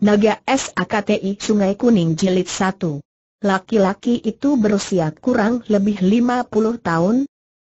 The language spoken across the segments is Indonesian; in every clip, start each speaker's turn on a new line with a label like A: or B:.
A: Naga SAKTI Sungai Kuning Jilid 1. Laki-laki itu berusia kurang lebih 50 tahun,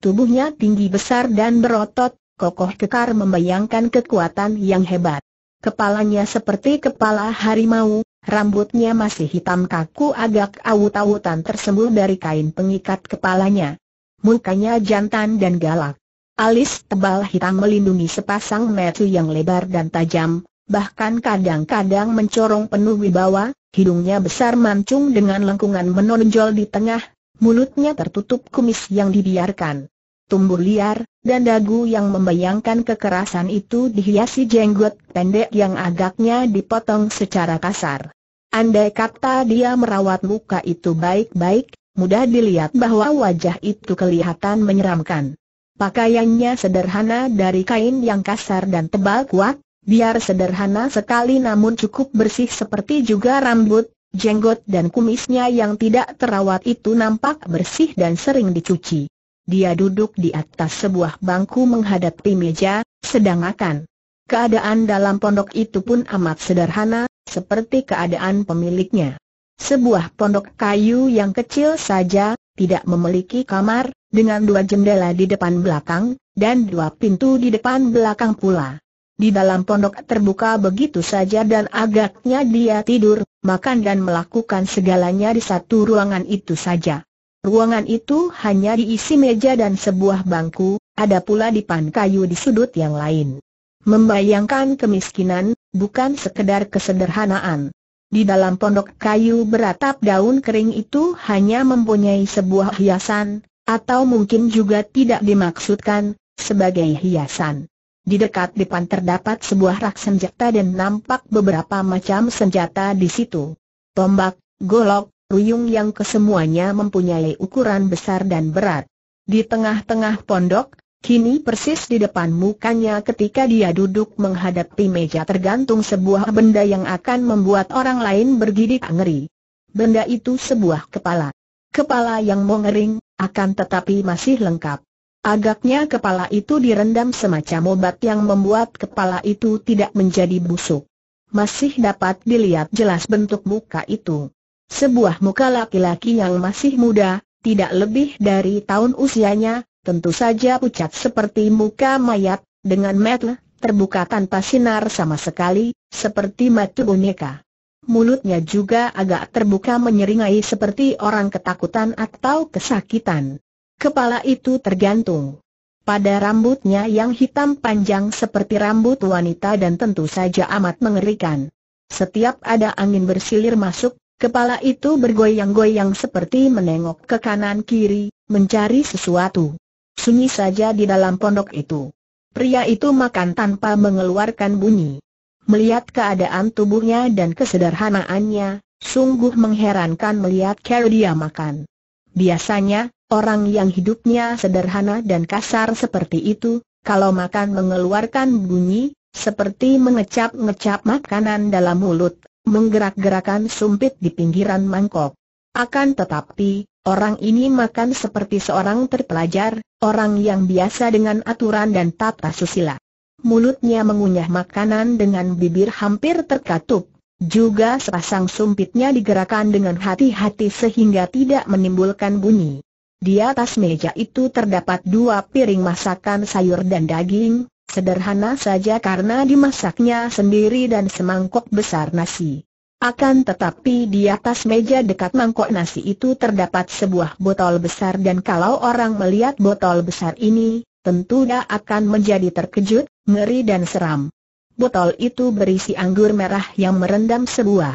A: tubuhnya tinggi besar dan berotot, kokoh kekar membayangkan kekuatan yang hebat. Kepalanya seperti kepala harimau, rambutnya masih hitam kaku agak awut-awutan tersembul dari kain pengikat kepalanya. Mukanya jantan dan galak. Alis tebal hitam melindungi sepasang metu yang lebar dan tajam, bahkan kadang-kadang mencorong penuh wibawa, hidungnya besar mancung dengan lengkungan menonjol di tengah, mulutnya tertutup kumis yang dibiarkan. tumbuh liar, dan dagu yang membayangkan kekerasan itu dihiasi jenggot pendek yang agaknya dipotong secara kasar. Andai kata dia merawat muka itu baik-baik, mudah dilihat bahwa wajah itu kelihatan menyeramkan. Pakaiannya sederhana dari kain yang kasar dan tebal kuat, Biar sederhana sekali namun cukup bersih seperti juga rambut, jenggot dan kumisnya yang tidak terawat itu nampak bersih dan sering dicuci. Dia duduk di atas sebuah bangku menghadapi meja, sedang akan. Keadaan dalam pondok itu pun amat sederhana, seperti keadaan pemiliknya. Sebuah pondok kayu yang kecil saja, tidak memiliki kamar, dengan dua jendela di depan belakang, dan dua pintu di depan belakang pula. Di dalam pondok terbuka begitu saja dan agaknya dia tidur, makan dan melakukan segalanya di satu ruangan itu saja. Ruangan itu hanya diisi meja dan sebuah bangku, ada pula dipan kayu di sudut yang lain. Membayangkan kemiskinan, bukan sekedar kesederhanaan. Di dalam pondok kayu beratap daun kering itu hanya mempunyai sebuah hiasan, atau mungkin juga tidak dimaksudkan, sebagai hiasan. Di dekat depan terdapat sebuah rak senjata dan nampak beberapa macam senjata di situ. Tombak, golok, ruyung yang kesemuanya mempunyai ukuran besar dan berat. Di tengah-tengah pondok, kini persis di depan mukanya ketika dia duduk menghadapi meja tergantung sebuah benda yang akan membuat orang lain bergidik ngeri. Benda itu sebuah kepala. Kepala yang mengering, akan tetapi masih lengkap. Agaknya kepala itu direndam semacam obat yang membuat kepala itu tidak menjadi busuk. Masih dapat dilihat jelas bentuk muka itu. Sebuah muka laki-laki yang masih muda, tidak lebih dari tahun usianya, tentu saja pucat seperti muka mayat, dengan metel, terbuka tanpa sinar sama sekali, seperti mata boneka. Mulutnya juga agak terbuka menyeringai seperti orang ketakutan atau kesakitan. Kepala itu tergantung pada rambutnya yang hitam panjang seperti rambut wanita dan tentu saja amat mengerikan. Setiap ada angin bersilir masuk, kepala itu bergoyang-goyang seperti menengok ke kanan kiri, mencari sesuatu. Sunyi saja di dalam pondok itu. Pria itu makan tanpa mengeluarkan bunyi. Melihat keadaan tubuhnya dan kesederhanaannya, sungguh mengherankan melihat Carol makan. Biasanya, orang yang hidupnya sederhana dan kasar seperti itu, kalau makan mengeluarkan bunyi, seperti mengecap-ngecap makanan dalam mulut, menggerak-gerakan sumpit di pinggiran mangkok. Akan tetapi, orang ini makan seperti seorang terpelajar, orang yang biasa dengan aturan dan tata susila. Mulutnya mengunyah makanan dengan bibir hampir terkatup, juga sepasang sumpitnya digerakkan dengan hati-hati sehingga tidak menimbulkan bunyi. Di atas meja itu terdapat dua piring masakan sayur dan daging, sederhana saja karena dimasaknya sendiri dan semangkok besar nasi. Akan tetapi di atas meja dekat mangkok nasi itu terdapat sebuah botol besar dan kalau orang melihat botol besar ini, tentu dia akan menjadi terkejut, ngeri dan seram. Botol itu berisi anggur merah yang merendam sebuah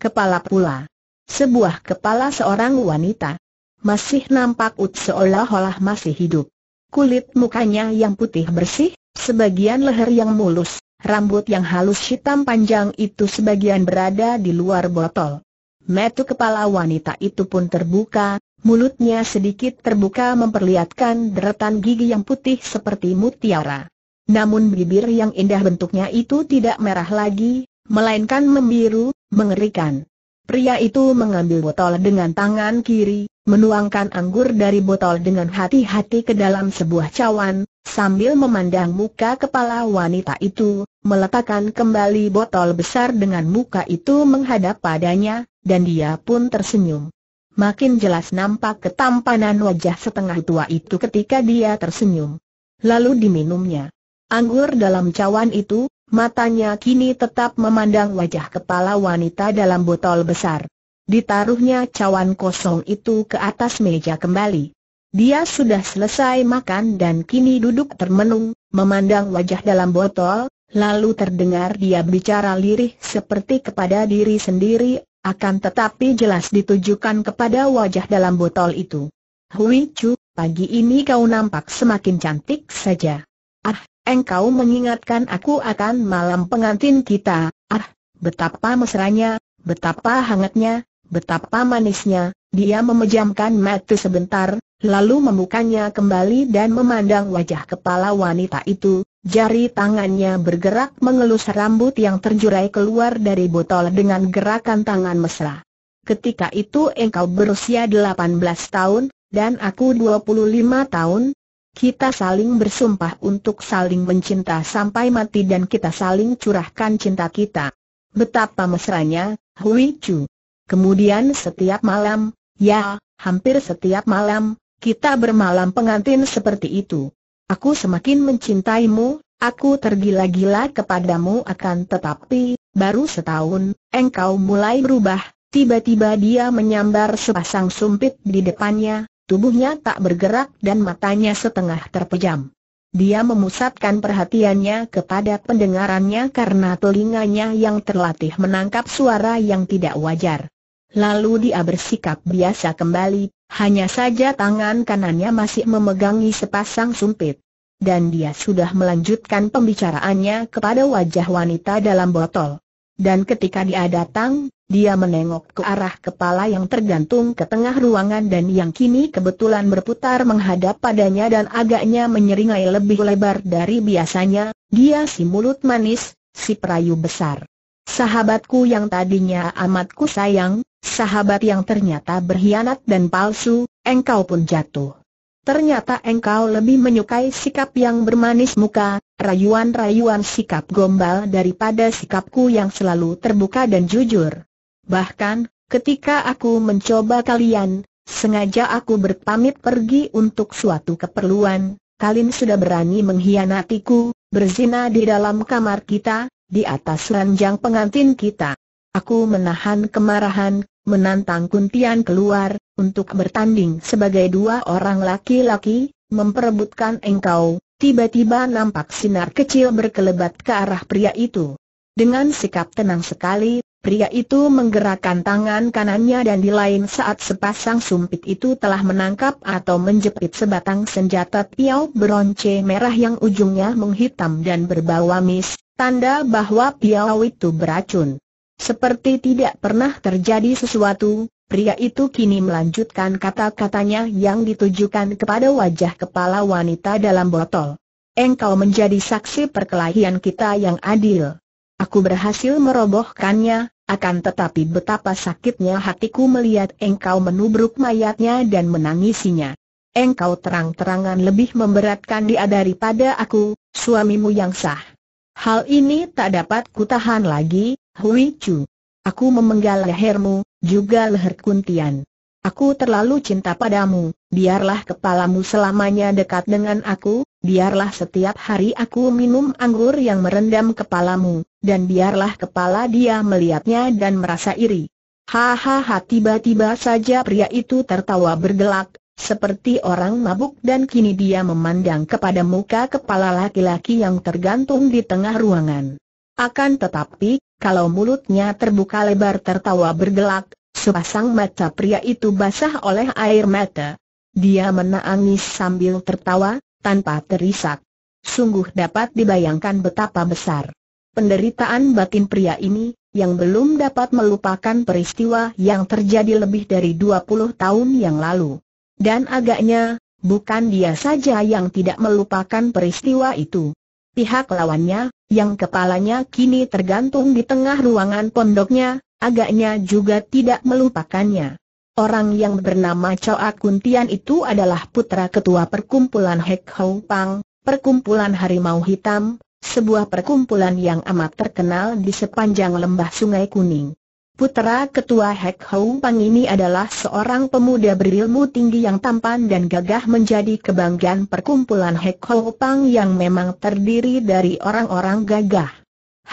A: kepala pula. Sebuah kepala seorang wanita. Masih nampak ut seolah-olah masih hidup. Kulit mukanya yang putih bersih, sebagian leher yang mulus, rambut yang halus hitam panjang itu sebagian berada di luar botol. Metu kepala wanita itu pun terbuka, mulutnya sedikit terbuka memperlihatkan deretan gigi yang putih seperti mutiara. Namun bibir yang indah bentuknya itu tidak merah lagi, melainkan membiru, mengerikan. Pria itu mengambil botol dengan tangan kiri, menuangkan anggur dari botol dengan hati-hati ke dalam sebuah cawan, sambil memandang muka kepala wanita itu, meletakkan kembali botol besar dengan muka itu menghadap padanya, dan dia pun tersenyum. Makin jelas nampak ketampanan wajah setengah tua itu ketika dia tersenyum. Lalu diminumnya. Anggur dalam cawan itu, matanya kini tetap memandang wajah kepala wanita dalam botol besar. Ditaruhnya cawan kosong itu ke atas meja kembali. Dia sudah selesai makan dan kini duduk termenung, memandang wajah dalam botol, lalu terdengar dia bicara lirih seperti kepada diri sendiri, akan tetapi jelas ditujukan kepada wajah dalam botol itu. Hui Chu, pagi ini kau nampak semakin cantik saja. Ah, engkau mengingatkan aku akan malam pengantin kita, ah, betapa mesranya, betapa hangatnya, betapa manisnya, dia memejamkan mata sebentar, lalu membukanya kembali dan memandang wajah kepala wanita itu, jari tangannya bergerak mengelus rambut yang terjurai keluar dari botol dengan gerakan tangan mesra. Ketika itu engkau berusia 18 tahun, dan aku 25 tahun, kita saling bersumpah untuk saling mencinta sampai mati dan kita saling curahkan cinta kita. Betapa mesranya, Hui Chu. Kemudian setiap malam, ya, hampir setiap malam, kita bermalam pengantin seperti itu. Aku semakin mencintaimu, aku tergila-gila kepadamu akan tetapi, baru setahun, engkau mulai berubah, tiba-tiba dia menyambar sepasang sumpit di depannya, Tubuhnya tak bergerak dan matanya setengah terpejam. Dia memusatkan perhatiannya kepada pendengarannya karena telinganya yang terlatih menangkap suara yang tidak wajar. Lalu dia bersikap biasa kembali, hanya saja tangan kanannya masih memegangi sepasang sumpit. Dan dia sudah melanjutkan pembicaraannya kepada wajah wanita dalam botol dan ketika dia datang, dia menengok ke arah kepala yang tergantung ke tengah ruangan dan yang kini kebetulan berputar menghadap padanya dan agaknya menyeringai lebih lebar dari biasanya, dia si mulut manis, si perayu besar. Sahabatku yang tadinya amatku sayang, sahabat yang ternyata berkhianat dan palsu, engkau pun jatuh. Ternyata engkau lebih menyukai sikap yang bermanis muka, rayuan-rayuan sikap gombal daripada sikapku yang selalu terbuka dan jujur. Bahkan, ketika aku mencoba kalian, sengaja aku berpamit pergi untuk suatu keperluan, kalian sudah berani mengkhianatiku, berzina di dalam kamar kita, di atas ranjang pengantin kita. Aku menahan kemarahan, menantang Kuntian keluar, untuk bertanding sebagai dua orang laki-laki, memperebutkan engkau, tiba-tiba nampak sinar kecil berkelebat ke arah pria itu. Dengan sikap tenang sekali, pria itu menggerakkan tangan kanannya dan di lain saat sepasang sumpit itu telah menangkap atau menjepit sebatang senjata piau beronce merah yang ujungnya menghitam dan berbau amis, tanda bahwa piau itu beracun. Seperti tidak pernah terjadi sesuatu, pria itu kini melanjutkan kata-katanya yang ditujukan kepada wajah kepala wanita dalam botol. Engkau menjadi saksi perkelahian kita yang adil. Aku berhasil merobohkannya, akan tetapi betapa sakitnya hatiku melihat engkau menubruk mayatnya dan menangisinya. Engkau terang-terangan lebih memberatkan dia daripada aku, suamimu yang sah. Hal ini tak dapat kutahan lagi, Hui Chu. Aku memenggal lehermu, juga leher Kuntian. Aku terlalu cinta padamu, biarlah kepalamu selamanya dekat dengan aku, biarlah setiap hari aku minum anggur yang merendam kepalamu, dan biarlah kepala dia melihatnya dan merasa iri. Hahaha tiba-tiba saja pria itu tertawa bergelak, seperti orang mabuk dan kini dia memandang kepada muka kepala laki-laki yang tergantung di tengah ruangan. Akan tetapi, kalau mulutnya terbuka lebar tertawa bergelak, sepasang mata pria itu basah oleh air mata. Dia menangis sambil tertawa, tanpa terisak. Sungguh dapat dibayangkan betapa besar penderitaan batin pria ini, yang belum dapat melupakan peristiwa yang terjadi lebih dari 20 tahun yang lalu. Dan agaknya, bukan dia saja yang tidak melupakan peristiwa itu pihak lawannya, yang kepalanya kini tergantung di tengah ruangan pondoknya, agaknya juga tidak melupakannya. Orang yang bernama Choa Kuntian itu adalah putra ketua perkumpulan Hek Hou Pang, perkumpulan Harimau Hitam, sebuah perkumpulan yang amat terkenal di sepanjang lembah Sungai Kuning. Putra Ketua Hek Hong Pang ini adalah seorang pemuda berilmu tinggi yang tampan dan gagah menjadi kebanggaan perkumpulan Hek Hong Pang yang memang terdiri dari orang-orang gagah.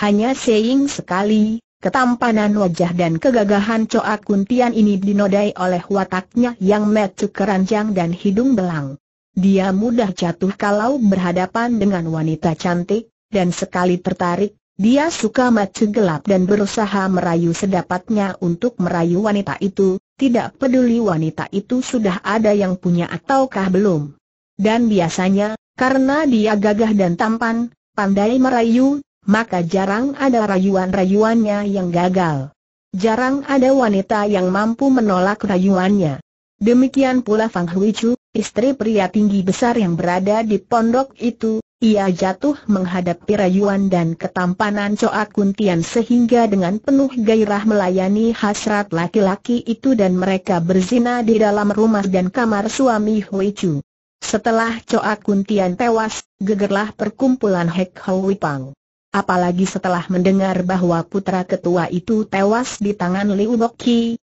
A: Hanya seing sekali, ketampanan wajah dan kegagahan Choa Kuntian ini dinodai oleh wataknya yang metu keranjang dan hidung belang. Dia mudah jatuh kalau berhadapan dengan wanita cantik, dan sekali tertarik, dia suka mati gelap dan berusaha merayu sedapatnya untuk merayu wanita itu, tidak peduli wanita itu sudah ada yang punya ataukah belum. Dan biasanya, karena dia gagah dan tampan, pandai merayu, maka jarang ada rayuan-rayuannya yang gagal. Jarang ada wanita yang mampu menolak rayuannya. Demikian pula Fang Hui Chu, istri pria tinggi besar yang berada di pondok itu, ia jatuh menghadapi rayuan dan ketampanan Coa Kuntian sehingga dengan penuh gairah melayani hasrat laki-laki itu dan mereka berzina di dalam rumah dan kamar suami Hui Chu. Setelah Coa Kuntian tewas, gegerlah perkumpulan Hek Hui Pang. Apalagi setelah mendengar bahwa putra ketua itu tewas di tangan Liu Bok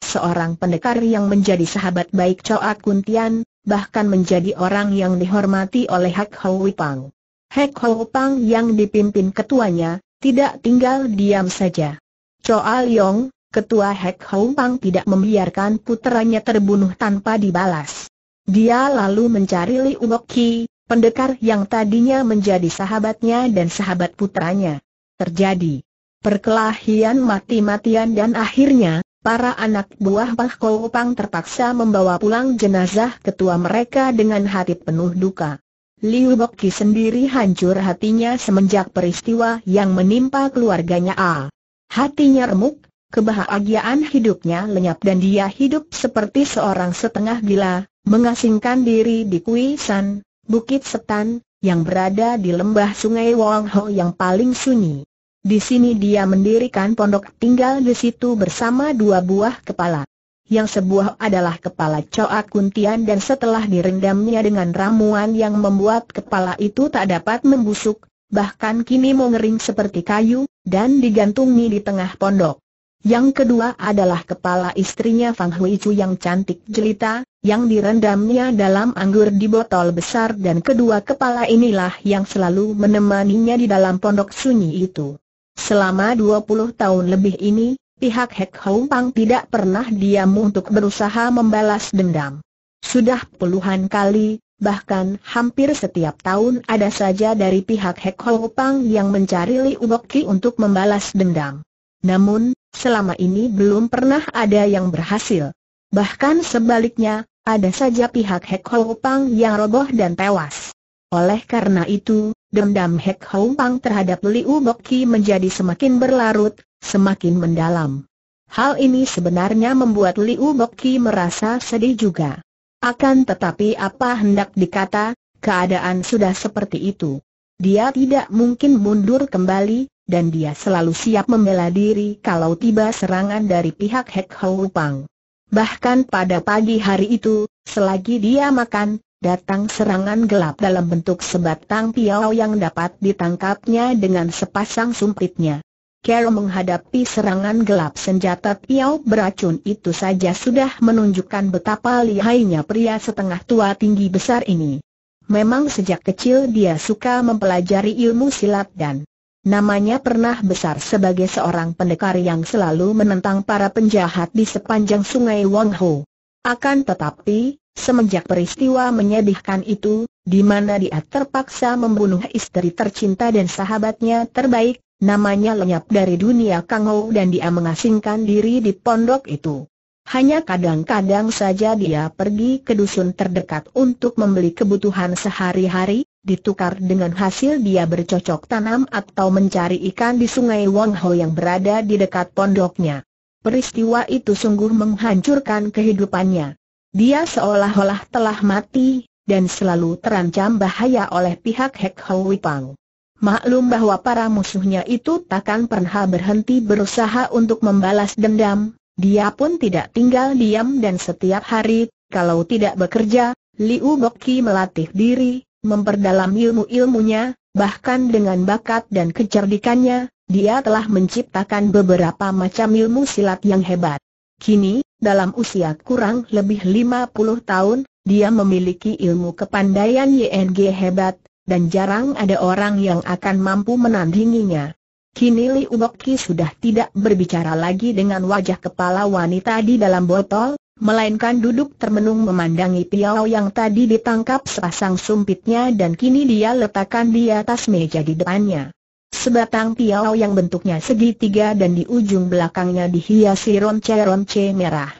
A: seorang pendekar yang menjadi sahabat baik Coa Kuntian, bahkan menjadi orang yang dihormati oleh Hak Hoi Pang. Hek Ho Pang yang dipimpin ketuanya, tidak tinggal diam saja. Choa Leong, ketua Hek Ho Pang tidak membiarkan putranya terbunuh tanpa dibalas. Dia lalu mencari Li Ubok Ki, pendekar yang tadinya menjadi sahabatnya dan sahabat putranya. Terjadi perkelahian mati-matian dan akhirnya, para anak buah Pak Ho Pang terpaksa membawa pulang jenazah ketua mereka dengan hati penuh duka. Liu Boki sendiri hancur hatinya semenjak peristiwa yang menimpa keluarganya Ah, Hatinya remuk, kebahagiaan hidupnya lenyap dan dia hidup seperti seorang setengah gila, mengasingkan diri di Kui San, Bukit Setan, yang berada di lembah sungai Wong Ho yang paling sunyi. Di sini dia mendirikan pondok tinggal di situ bersama dua buah kepala. Yang sebuah adalah kepala coa Kuntian dan setelah direndamnya dengan ramuan yang membuat kepala itu tak dapat membusuk, bahkan kini mengering seperti kayu, dan digantungi di tengah pondok. Yang kedua adalah kepala istrinya Fang Hui Chu yang cantik jelita, yang direndamnya dalam anggur di botol besar dan kedua kepala inilah yang selalu menemaninya di dalam pondok sunyi itu. Selama 20 tahun lebih ini, pihak Hek Hou Pang tidak pernah diam untuk berusaha membalas dendam. Sudah puluhan kali, bahkan hampir setiap tahun ada saja dari pihak Hek Hou Pang yang mencari Li Ki untuk membalas dendam. Namun, selama ini belum pernah ada yang berhasil. Bahkan sebaliknya, ada saja pihak Hek Hou Pang yang roboh dan tewas. Oleh karena itu, dendam Hek Hou Pang terhadap Liu Boki menjadi semakin berlarut, semakin mendalam. Hal ini sebenarnya membuat Liu Boki merasa sedih juga. Akan tetapi apa hendak dikata, keadaan sudah seperti itu. Dia tidak mungkin mundur kembali, dan dia selalu siap membela diri kalau tiba serangan dari pihak Hek Hou Bahkan pada pagi hari itu, selagi dia makan, datang serangan gelap dalam bentuk sebatang piau yang dapat ditangkapnya dengan sepasang sumpitnya. Kel menghadapi serangan gelap senjata piau beracun itu saja sudah menunjukkan betapa lihainya pria setengah tua tinggi besar ini. Memang sejak kecil dia suka mempelajari ilmu silat dan namanya pernah besar sebagai seorang pendekar yang selalu menentang para penjahat di sepanjang sungai Wang Ho. Akan tetapi, semenjak peristiwa menyedihkan itu, di mana dia terpaksa membunuh istri tercinta dan sahabatnya terbaik, Namanya lenyap dari dunia Kangou dan dia mengasingkan diri di pondok itu. Hanya kadang-kadang saja dia pergi ke dusun terdekat untuk membeli kebutuhan sehari-hari, ditukar dengan hasil dia bercocok tanam atau mencari ikan di sungai Wangho yang berada di dekat pondoknya. Peristiwa itu sungguh menghancurkan kehidupannya. Dia seolah-olah telah mati, dan selalu terancam bahaya oleh pihak Hek Hou Wipang. Maklum bahwa para musuhnya itu takkan pernah berhenti berusaha untuk membalas dendam, dia pun tidak tinggal diam dan setiap hari, kalau tidak bekerja, Liu Boki melatih diri, memperdalam ilmu-ilmunya, bahkan dengan bakat dan kecerdikannya, dia telah menciptakan beberapa macam ilmu silat yang hebat. Kini, dalam usia kurang lebih 50 tahun, dia memiliki ilmu kepandaian YNG hebat, dan jarang ada orang yang akan mampu menandinginya. Kini Li Uboki sudah tidak berbicara lagi dengan wajah kepala wanita di dalam botol, melainkan duduk termenung memandangi piao yang tadi ditangkap sepasang sumpitnya dan kini dia letakkan di atas meja di depannya. Sebatang piao yang bentuknya segitiga dan di ujung belakangnya dihiasi ronce-ronce merah.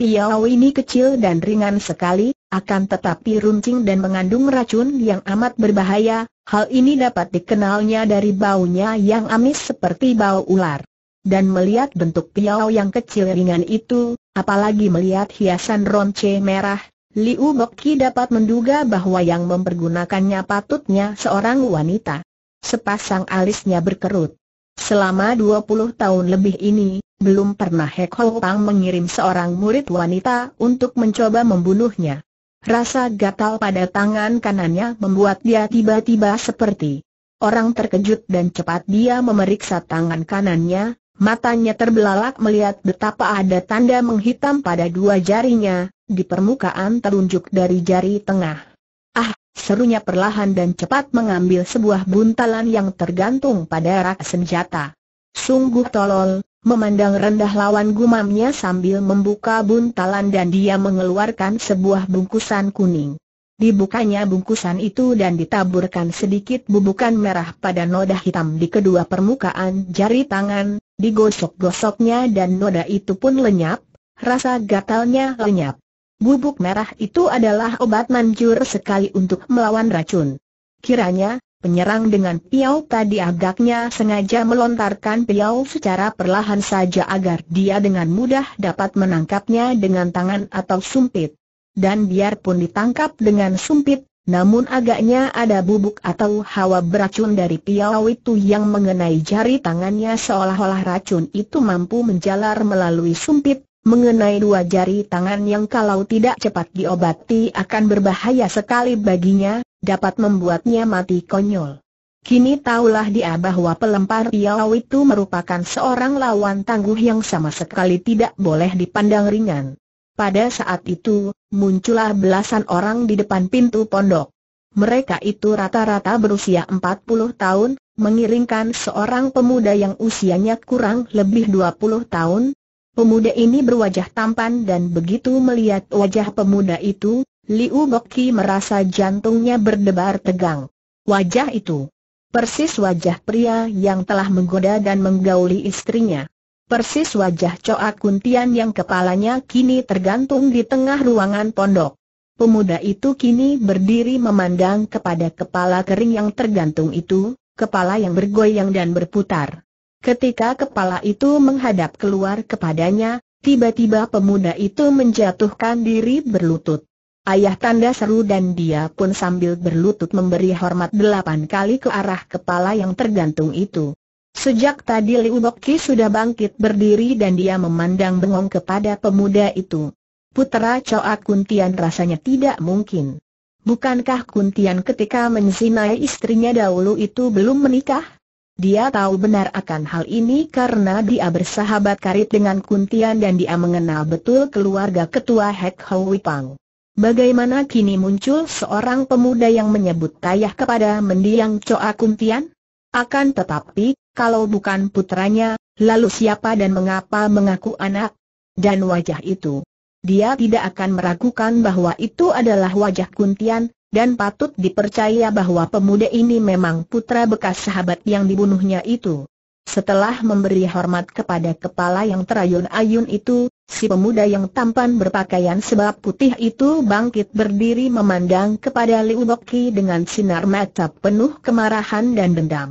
A: Piao ini kecil dan ringan sekali, akan tetapi runcing dan mengandung racun yang amat berbahaya, hal ini dapat dikenalnya dari baunya yang amis seperti bau ular. Dan melihat bentuk piau yang kecil ringan itu, apalagi melihat hiasan ronce merah, Liu Boki dapat menduga bahwa yang mempergunakannya patutnya seorang wanita. Sepasang alisnya berkerut. Selama 20 tahun lebih ini, belum pernah Hek Ho Pang mengirim seorang murid wanita untuk mencoba membunuhnya. Rasa gatal pada tangan kanannya membuat dia tiba-tiba seperti orang terkejut dan cepat dia memeriksa tangan kanannya, matanya terbelalak melihat betapa ada tanda menghitam pada dua jarinya, di permukaan telunjuk dari jari tengah. Ah, serunya perlahan dan cepat mengambil sebuah buntalan yang tergantung pada rak senjata. Sungguh tolol, Memandang rendah lawan gumamnya sambil membuka buntalan dan dia mengeluarkan sebuah bungkusan kuning. Dibukanya bungkusan itu dan ditaburkan sedikit bubukan merah pada noda hitam di kedua permukaan jari tangan, digosok-gosoknya dan noda itu pun lenyap, rasa gatalnya lenyap. Bubuk merah itu adalah obat manjur sekali untuk melawan racun. Kiranya, Penyerang dengan piau tadi agaknya sengaja melontarkan piau secara perlahan saja agar dia dengan mudah dapat menangkapnya dengan tangan atau sumpit. Dan biarpun ditangkap dengan sumpit, namun agaknya ada bubuk atau hawa beracun dari piau itu yang mengenai jari tangannya seolah-olah racun itu mampu menjalar melalui sumpit, mengenai dua jari tangan yang kalau tidak cepat diobati akan berbahaya sekali baginya, dapat membuatnya mati konyol. Kini tahulah dia bahwa pelempar piau itu merupakan seorang lawan tangguh yang sama sekali tidak boleh dipandang ringan. Pada saat itu, muncullah belasan orang di depan pintu pondok. Mereka itu rata-rata berusia 40 tahun, mengiringkan seorang pemuda yang usianya kurang lebih 20 tahun, Pemuda ini berwajah tampan dan begitu melihat wajah pemuda itu, Liu Boki merasa jantungnya berdebar tegang. Wajah itu. Persis wajah pria yang telah menggoda dan menggauli istrinya. Persis wajah Coa Kuntian yang kepalanya kini tergantung di tengah ruangan pondok. Pemuda itu kini berdiri memandang kepada kepala kering yang tergantung itu, kepala yang bergoyang dan berputar. Ketika kepala itu menghadap keluar kepadanya, tiba-tiba pemuda itu menjatuhkan diri berlutut. Ayah tanda seru dan dia pun sambil berlutut memberi hormat delapan kali ke arah kepala yang tergantung itu. Sejak tadi Liu Boki sudah bangkit berdiri dan dia memandang bengong kepada pemuda itu. Putera Choa Kuntian rasanya tidak mungkin. Bukankah Kuntian ketika menzinai istrinya dahulu itu belum menikah? Dia tahu benar akan hal ini karena dia bersahabat karib dengan Kuntian dan dia mengenal betul keluarga ketua Hek Hoi Pang. Bagaimana kini muncul seorang pemuda yang menyebut ayah kepada mendiang Coa Kuntian? Akan tetapi, kalau bukan putranya, lalu siapa dan mengapa mengaku anak? Dan wajah itu. Dia tidak akan meragukan bahwa itu adalah wajah Kuntian, dan patut dipercaya bahwa pemuda ini memang putra bekas sahabat yang dibunuhnya itu. Setelah memberi hormat kepada kepala yang terayun-ayun itu, si pemuda yang tampan berpakaian sebab putih itu bangkit berdiri memandang kepada Liu Boki dengan sinar mata penuh kemarahan dan dendam.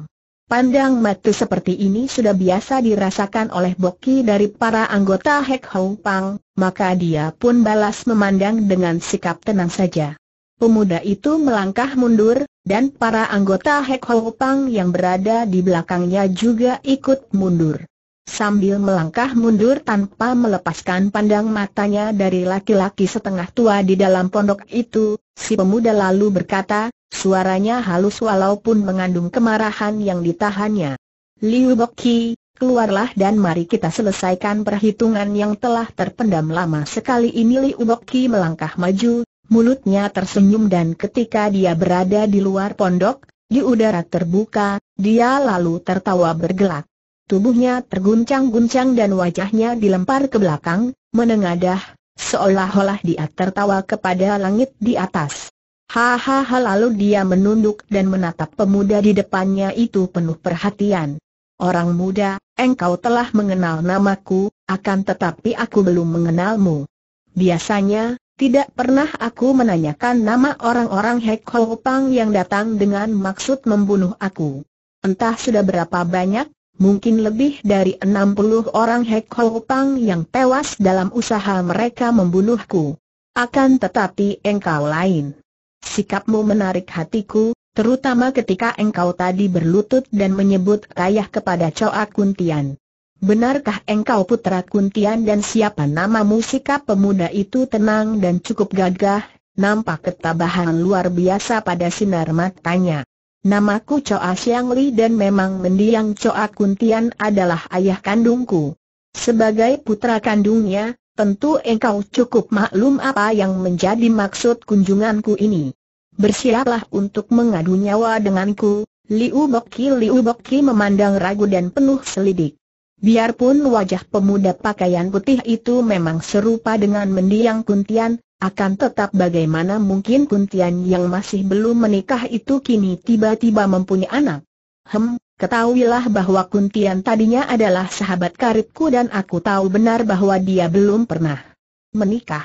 A: Pandang mata seperti ini sudah biasa dirasakan oleh Boki dari para anggota Hek Hou Pang, maka dia pun balas memandang dengan sikap tenang saja. Pemuda itu melangkah mundur, dan para anggota Hek Pang yang berada di belakangnya juga ikut mundur. Sambil melangkah mundur tanpa melepaskan pandang matanya dari laki-laki setengah tua di dalam pondok itu, si pemuda lalu berkata, suaranya halus walaupun mengandung kemarahan yang ditahannya. Liu Boki, keluarlah dan mari kita selesaikan perhitungan yang telah terpendam lama sekali ini Liu Boki melangkah maju, mulutnya tersenyum dan ketika dia berada di luar pondok, di udara terbuka, dia lalu tertawa bergelak. Tubuhnya terguncang-guncang dan wajahnya dilempar ke belakang, menengadah, seolah-olah dia tertawa kepada langit di atas. Hahaha lalu dia menunduk dan menatap pemuda di depannya itu penuh perhatian. Orang muda, engkau telah mengenal namaku, akan tetapi aku belum mengenalmu. Biasanya, tidak pernah aku menanyakan nama orang-orang Hek Ho yang datang dengan maksud membunuh aku. Entah sudah berapa banyak, mungkin lebih dari 60 orang Hek Ho yang tewas dalam usaha mereka membunuhku. Akan tetapi engkau lain. Sikapmu menarik hatiku, terutama ketika engkau tadi berlutut dan menyebut kayah kepada Choa Kuntian. Benarkah engkau putra Kuntian dan siapa namamu sikap pemuda itu tenang dan cukup gagah, nampak ketabahan luar biasa pada sinar matanya. Namaku Choa Siang Li dan memang mendiang Choa Kuntian adalah ayah kandungku. Sebagai putra kandungnya, tentu engkau cukup maklum apa yang menjadi maksud kunjunganku ini. Bersiaplah untuk mengadu nyawa denganku, Liu Bokki Liu memandang ragu dan penuh selidik. Biarpun wajah pemuda pakaian putih itu memang serupa dengan mendiang Kuntian, akan tetap bagaimana mungkin Kuntian yang masih belum menikah itu kini tiba-tiba mempunyai anak. Hem, Ketahuilah bahwa Kuntian tadinya adalah sahabat karibku dan aku tahu benar bahwa dia belum pernah menikah.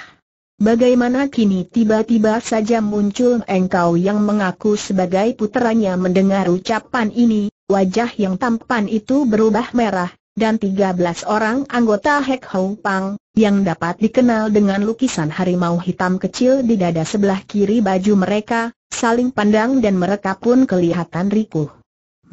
A: Bagaimana kini tiba-tiba saja muncul engkau yang mengaku sebagai puteranya mendengar ucapan ini, wajah yang tampan itu berubah merah, dan 13 orang anggota Hek Hong Pang, yang dapat dikenal dengan lukisan harimau hitam kecil di dada sebelah kiri baju mereka, saling pandang dan mereka pun kelihatan rikuh.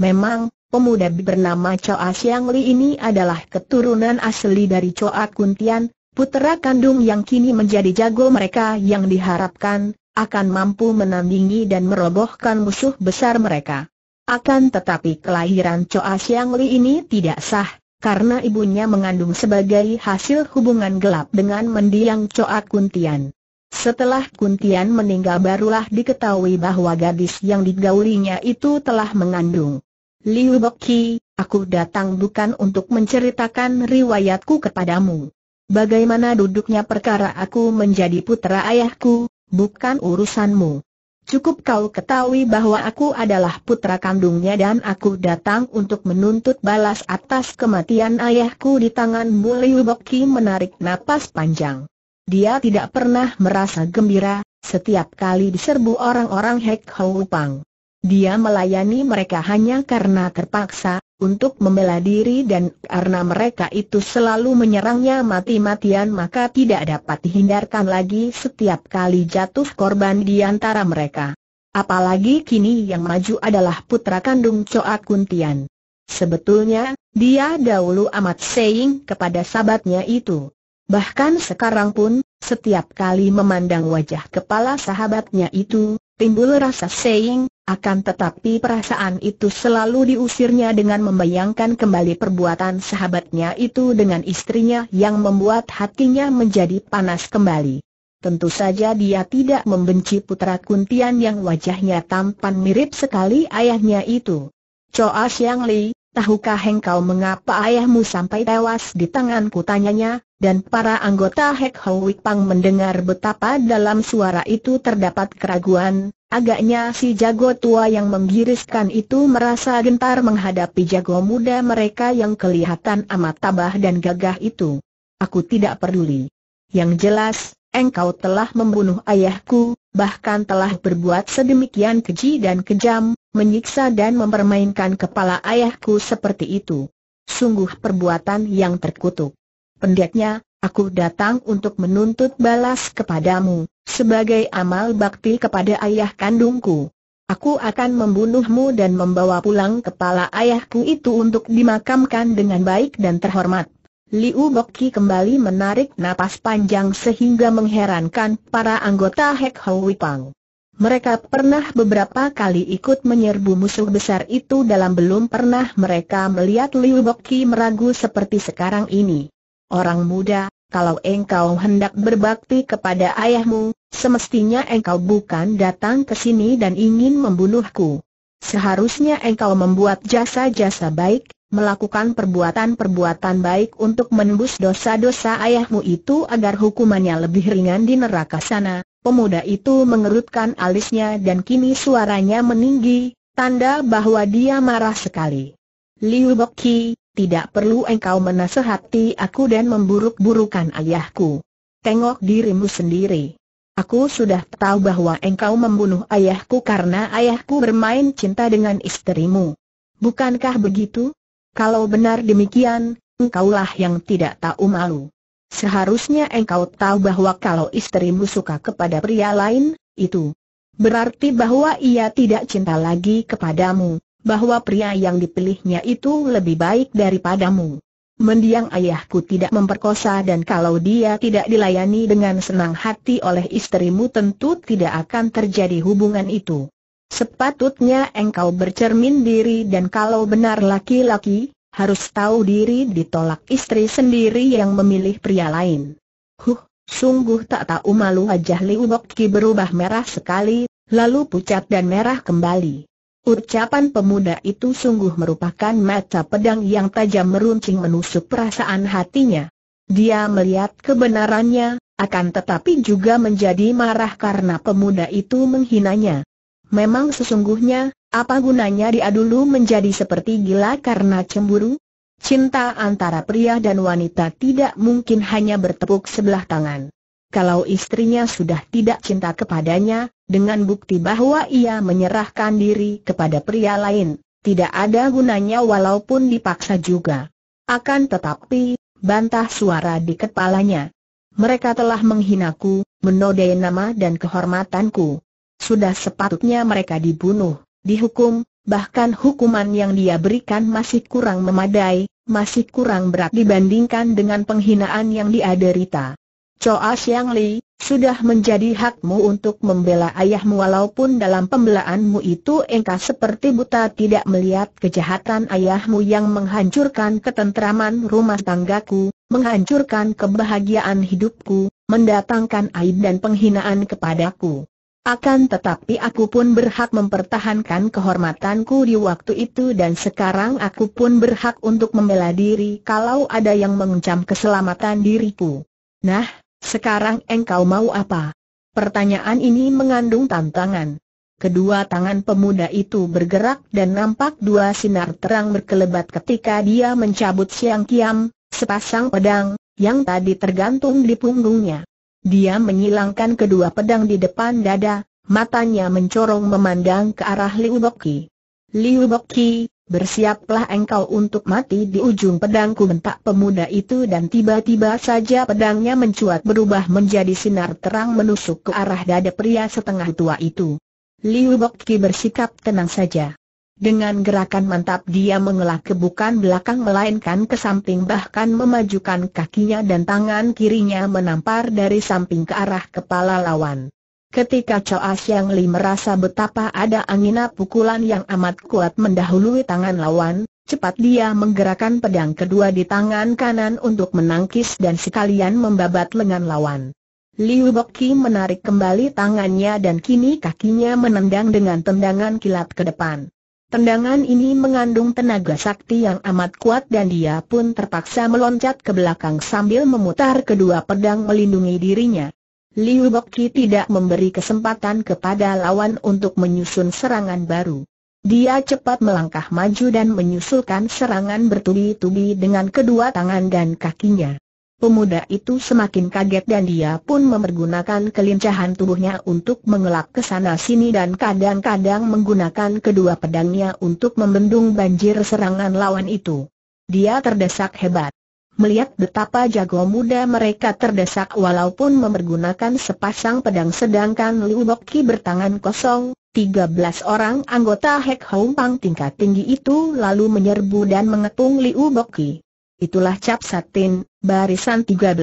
A: Memang, pemuda bernama Choa Siang Li ini adalah keturunan asli dari Choa Kuntian, putera kandung yang kini menjadi jago mereka yang diharapkan akan mampu menandingi dan merobohkan musuh besar mereka. Akan tetapi kelahiran Choa Siang Li ini tidak sah, karena ibunya mengandung sebagai hasil hubungan gelap dengan mendiang Coak Kuntian. Setelah Kuntian meninggal barulah diketahui bahwa gadis yang digaulinya itu telah mengandung. Liu Boki, aku datang bukan untuk menceritakan riwayatku kepadamu. Bagaimana duduknya perkara aku menjadi putra ayahku, bukan urusanmu. Cukup kau ketahui bahwa aku adalah putra kandungnya dan aku datang untuk menuntut balas atas kematian ayahku di tangan Liu Boki menarik napas panjang. Dia tidak pernah merasa gembira, setiap kali diserbu orang-orang Hek Hou Pang. Dia melayani mereka hanya karena terpaksa, untuk membela diri dan karena mereka itu selalu menyerangnya mati-matian maka tidak dapat dihindarkan lagi setiap kali jatuh korban di antara mereka. Apalagi kini yang maju adalah putra kandung Choa Kuntian. Sebetulnya, dia dahulu amat saying kepada sahabatnya itu. Bahkan sekarang pun, setiap kali memandang wajah kepala sahabatnya itu, timbul rasa seing, akan tetapi perasaan itu selalu diusirnya dengan membayangkan kembali perbuatan sahabatnya itu dengan istrinya yang membuat hatinya menjadi panas kembali. Tentu saja dia tidak membenci putra Kuntian yang wajahnya tampan mirip sekali ayahnya itu. Choa Siang Li, tahukah engkau mengapa ayahmu sampai tewas di tanganku tanyanya, dan para anggota Hek Howik Pang mendengar betapa dalam suara itu terdapat keraguan, agaknya si jago tua yang menggiriskan itu merasa gentar menghadapi jago muda mereka yang kelihatan amat tabah dan gagah itu. Aku tidak peduli. Yang jelas, engkau telah membunuh ayahku, bahkan telah berbuat sedemikian keji dan kejam, menyiksa dan mempermainkan kepala ayahku seperti itu. Sungguh perbuatan yang terkutuk. Pendeknya, aku datang untuk menuntut balas kepadamu, sebagai amal bakti kepada ayah kandungku. Aku akan membunuhmu dan membawa pulang kepala ayahku itu untuk dimakamkan dengan baik dan terhormat. Liu Boki kembali menarik napas panjang sehingga mengherankan para anggota Hek Hui Pang. Mereka pernah beberapa kali ikut menyerbu musuh besar itu dalam belum pernah mereka melihat Liu Boki meragu seperti sekarang ini. Orang muda, kalau engkau hendak berbakti kepada ayahmu, semestinya engkau bukan datang ke sini dan ingin membunuhku. Seharusnya engkau membuat jasa-jasa baik, melakukan perbuatan-perbuatan baik untuk menembus dosa-dosa ayahmu itu agar hukumannya lebih ringan di neraka sana. Pemuda itu mengerutkan alisnya dan kini suaranya meninggi, tanda bahwa dia marah sekali. Liu Bokki tidak perlu engkau menasehati aku dan memburuk-burukan ayahku. Tengok dirimu sendiri. Aku sudah tahu bahwa engkau membunuh ayahku karena ayahku bermain cinta dengan istrimu. Bukankah begitu? Kalau benar demikian, engkaulah yang tidak tahu malu. Seharusnya engkau tahu bahwa kalau istrimu suka kepada pria lain, itu berarti bahwa ia tidak cinta lagi kepadamu bahwa pria yang dipilihnya itu lebih baik daripadamu. Mendiang ayahku tidak memperkosa dan kalau dia tidak dilayani dengan senang hati oleh istrimu tentu tidak akan terjadi hubungan itu. Sepatutnya engkau bercermin diri dan kalau benar laki-laki, harus tahu diri ditolak istri sendiri yang memilih pria lain. Huh, sungguh tak tahu malu wajah Liu Bokki berubah merah sekali, lalu pucat dan merah kembali. Ucapan pemuda itu sungguh merupakan mata pedang yang tajam meruncing menusuk perasaan hatinya. Dia melihat kebenarannya, akan tetapi juga menjadi marah karena pemuda itu menghinanya. Memang sesungguhnya, apa gunanya dia dulu menjadi seperti gila karena cemburu? Cinta antara pria dan wanita tidak mungkin hanya bertepuk sebelah tangan kalau istrinya sudah tidak cinta kepadanya, dengan bukti bahwa ia menyerahkan diri kepada pria lain, tidak ada gunanya walaupun dipaksa juga. Akan tetapi, bantah suara di kepalanya. Mereka telah menghinaku, menodai nama dan kehormatanku. Sudah sepatutnya mereka dibunuh, dihukum, bahkan hukuman yang dia berikan masih kurang memadai, masih kurang berat dibandingkan dengan penghinaan yang dia derita. Choa Siang Li, sudah menjadi hakmu untuk membela ayahmu walaupun dalam pembelaanmu itu engkau seperti buta tidak melihat kejahatan ayahmu yang menghancurkan ketentraman rumah tanggaku, menghancurkan kebahagiaan hidupku, mendatangkan aib dan penghinaan kepadaku. Akan tetapi aku pun berhak mempertahankan kehormatanku di waktu itu dan sekarang aku pun berhak untuk membela diri kalau ada yang mengancam keselamatan diriku. Nah, sekarang engkau mau apa? Pertanyaan ini mengandung tantangan. Kedua tangan pemuda itu bergerak dan nampak dua sinar terang berkelebat ketika dia mencabut siang kiam, sepasang pedang, yang tadi tergantung di punggungnya. Dia menyilangkan kedua pedang di depan dada, matanya mencorong memandang ke arah Liu Boki. Liu Boki, Bersiaplah engkau untuk mati di ujung pedangku bentak pemuda itu dan tiba-tiba saja pedangnya mencuat berubah menjadi sinar terang menusuk ke arah dada pria setengah tua itu. Liu Bokki bersikap tenang saja. Dengan gerakan mantap dia mengelak ke bukan belakang melainkan ke samping bahkan memajukan kakinya dan tangan kirinya menampar dari samping ke arah kepala lawan. Ketika Choa Siang Li merasa betapa ada angin, pukulan yang amat kuat mendahului tangan lawan, cepat dia menggerakkan pedang kedua di tangan kanan untuk menangkis dan sekalian membabat lengan lawan. Liu Boki menarik kembali tangannya dan kini kakinya menendang dengan tendangan kilat ke depan. Tendangan ini mengandung tenaga sakti yang amat kuat dan dia pun terpaksa meloncat ke belakang sambil memutar kedua pedang melindungi dirinya. Liu Bokki tidak memberi kesempatan kepada lawan untuk menyusun serangan baru. Dia cepat melangkah maju dan menyusulkan serangan bertubi-tubi dengan kedua tangan dan kakinya. Pemuda itu semakin kaget dan dia pun memergunakan kelincahan tubuhnya untuk mengelak ke sana sini dan kadang-kadang menggunakan kedua pedangnya untuk membendung banjir serangan lawan itu. Dia terdesak hebat melihat betapa jago muda mereka terdesak walaupun mempergunakan sepasang pedang sedangkan Liu Boki bertangan kosong, 13 orang anggota Hek Hong Pang tingkat tinggi itu lalu menyerbu dan mengepung Liu Boki. Itulah cap satin, barisan 13,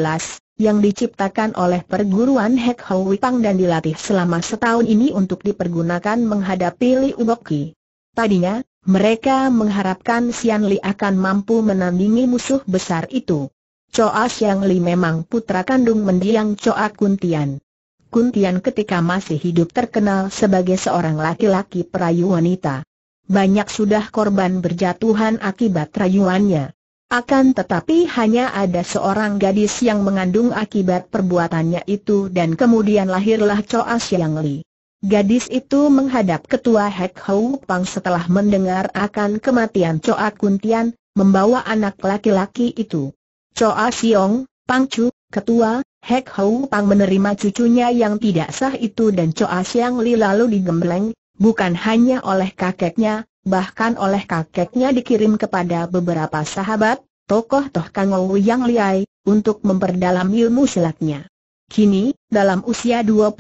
A: yang diciptakan oleh perguruan Hek Hong Wipang dan dilatih selama setahun ini untuk dipergunakan menghadapi Liu Boki. Tadinya, mereka mengharapkan Sian Li akan mampu menandingi musuh besar itu. Choa Siang Li memang putra kandung mendiang Choa Kuntian. Kuntian ketika masih hidup terkenal sebagai seorang laki-laki perayu wanita. Banyak sudah korban berjatuhan akibat rayuannya. Akan tetapi hanya ada seorang gadis yang mengandung akibat perbuatannya itu dan kemudian lahirlah Choa Siang Li. Gadis itu menghadap ketua Hek Hou Pang setelah mendengar akan kematian Choa Kuntian, membawa anak laki-laki itu. Choa Siong, Pang Chu, ketua, Hek Hou Pang menerima cucunya yang tidak sah itu dan Choa Siang Li lalu digembleng, bukan hanya oleh kakeknya, bahkan oleh kakeknya dikirim kepada beberapa sahabat, tokoh-toh Kangou Yang Liai, untuk memperdalam ilmu silatnya. Kini, dalam usia 22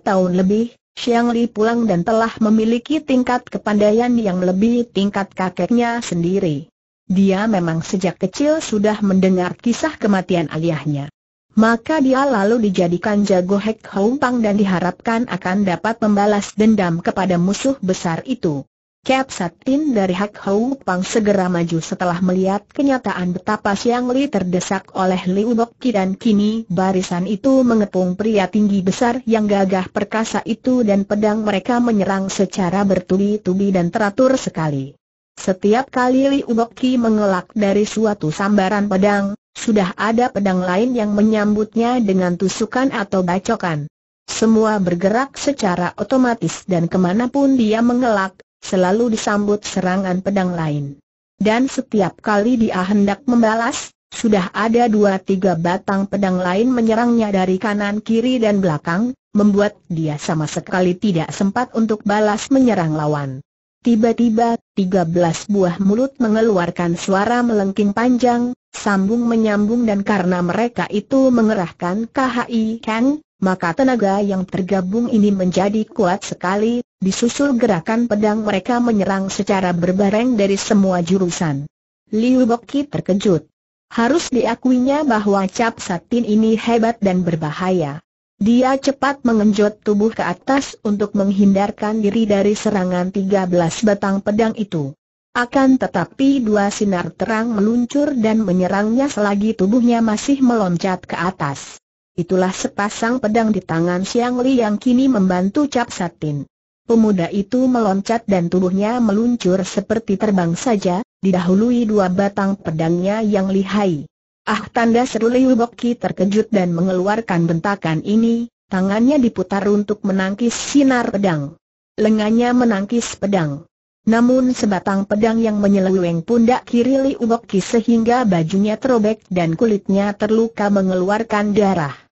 A: tahun lebih, Xiang Li pulang dan telah memiliki tingkat kepandaian yang lebih tingkat kakeknya sendiri. Dia memang sejak kecil sudah mendengar kisah kematian ayahnya. Maka dia lalu dijadikan jago Hek Hompang dan diharapkan akan dapat membalas dendam kepada musuh besar itu. Kep Satin dari Hak Hou Pang segera maju setelah melihat kenyataan betapa Siang Li terdesak oleh Liu Bok Ki dan kini barisan itu mengepung pria tinggi besar yang gagah perkasa itu dan pedang mereka menyerang secara bertubi-tubi dan teratur sekali. Setiap kali Liu Bok Ki mengelak dari suatu sambaran pedang, sudah ada pedang lain yang menyambutnya dengan tusukan atau bacokan. Semua bergerak secara otomatis dan kemanapun dia mengelak, selalu disambut serangan pedang lain. Dan setiap kali dia hendak membalas, sudah ada dua tiga batang pedang lain menyerangnya dari kanan kiri dan belakang, membuat dia sama sekali tidak sempat untuk balas menyerang lawan. Tiba-tiba, tiga belas buah mulut mengeluarkan suara melengking panjang, sambung menyambung dan karena mereka itu mengerahkan KHI Kang, maka tenaga yang tergabung ini menjadi kuat sekali, disusul gerakan pedang mereka menyerang secara berbareng dari semua jurusan. Liu Boki terkejut. Harus diakuinya bahwa Cap Satin ini hebat dan berbahaya. Dia cepat mengenjot tubuh ke atas untuk menghindarkan diri dari serangan 13 batang pedang itu. Akan tetapi dua sinar terang meluncur dan menyerangnya selagi tubuhnya masih meloncat ke atas. Itulah sepasang pedang di tangan Siang Li yang kini membantu Cap Satin. Pemuda itu meloncat dan tubuhnya meluncur seperti terbang saja, didahului dua batang pedangnya yang lihai. Ah tanda seru Liu Boki terkejut dan mengeluarkan bentakan ini, tangannya diputar untuk menangkis sinar pedang. Lengannya menangkis pedang. Namun sebatang pedang yang menyeleweng pundak kiri Liu Boki sehingga bajunya terobek dan kulitnya terluka mengeluarkan darah.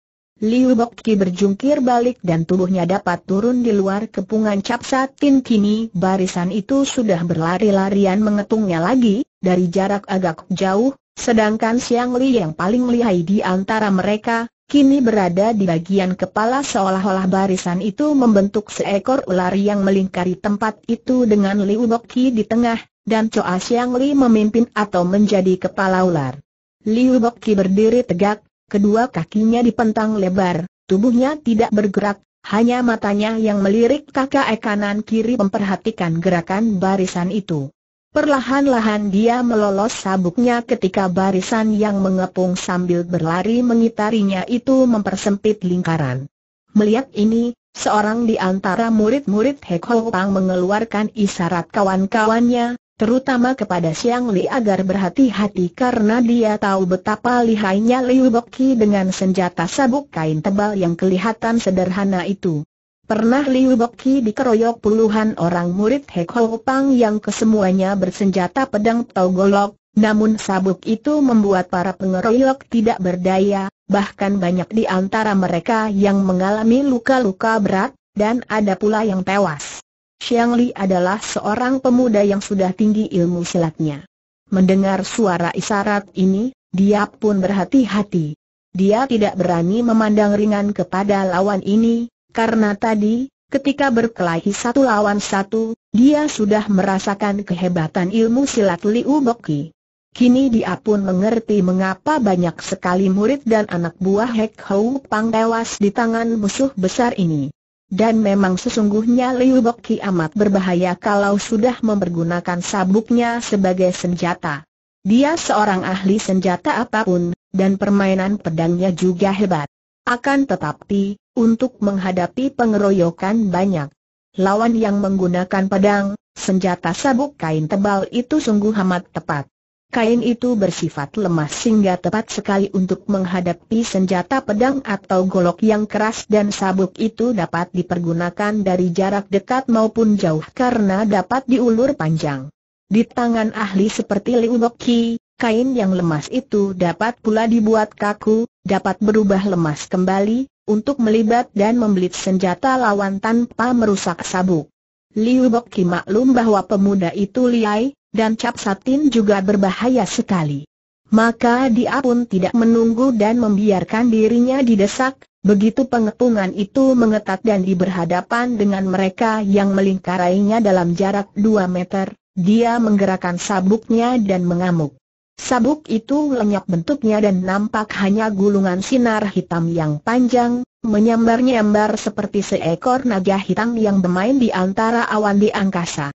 A: Liu Bokki berjungkir balik dan tubuhnya dapat turun di luar kepungan cap tin kini barisan itu sudah berlari-larian mengetungnya lagi, dari jarak agak jauh, sedangkan Siang Li yang paling lihai di antara mereka, kini berada di bagian kepala seolah-olah barisan itu membentuk seekor ular yang melingkari tempat itu dengan Liu Bokki di tengah, dan Choa Siang Li memimpin atau menjadi kepala ular. Liu Bokki berdiri tegak, kedua kakinya dipentang lebar, tubuhnya tidak bergerak, hanya matanya yang melirik kakak kanan kiri memperhatikan gerakan barisan itu. Perlahan-lahan dia melolos sabuknya ketika barisan yang mengepung sambil berlari mengitarinya itu mempersempit lingkaran. Melihat ini, seorang di antara murid-murid Hek Pang mengeluarkan isyarat kawan-kawannya, terutama kepada Siang Li agar berhati-hati karena dia tahu betapa lihainya Liu Boki dengan senjata sabuk kain tebal yang kelihatan sederhana itu. Pernah Liu Boki dikeroyok puluhan orang murid Hek Pang yang kesemuanya bersenjata pedang Togolok, namun sabuk itu membuat para pengeroyok tidak berdaya, bahkan banyak di antara mereka yang mengalami luka-luka berat, dan ada pula yang tewas. Xiang Li adalah seorang pemuda yang sudah tinggi ilmu silatnya. Mendengar suara isyarat ini, dia pun berhati-hati. Dia tidak berani memandang ringan kepada lawan ini, karena tadi, ketika berkelahi satu lawan satu, dia sudah merasakan kehebatan ilmu silat Liu Boki. Kini dia pun mengerti mengapa banyak sekali murid dan anak buah Hek Hou Pang tewas di tangan musuh besar ini. Dan memang sesungguhnya Liu Boki amat berbahaya kalau sudah mempergunakan sabuknya sebagai senjata. Dia seorang ahli senjata apapun, dan permainan pedangnya juga hebat. Akan tetapi, untuk menghadapi pengeroyokan banyak lawan yang menggunakan pedang, senjata sabuk kain tebal itu sungguh amat tepat kain itu bersifat lemah sehingga tepat sekali untuk menghadapi senjata pedang atau golok yang keras dan sabuk itu dapat dipergunakan dari jarak dekat maupun jauh karena dapat diulur panjang. Di tangan ahli seperti Liu Boki, kain yang lemas itu dapat pula dibuat kaku, dapat berubah lemas kembali, untuk melibat dan membelit senjata lawan tanpa merusak sabuk. Liu Boki maklum bahwa pemuda itu liai, dan Cap Satin juga berbahaya sekali. Maka dia pun tidak menunggu dan membiarkan dirinya didesak, begitu pengepungan itu mengetat dan diberhadapan dengan mereka yang melingkarainya dalam jarak 2 meter, dia menggerakkan sabuknya dan mengamuk. Sabuk itu lenyap bentuknya dan nampak hanya gulungan sinar hitam yang panjang, menyambar-nyambar seperti seekor naga hitam yang bermain di antara awan di angkasa.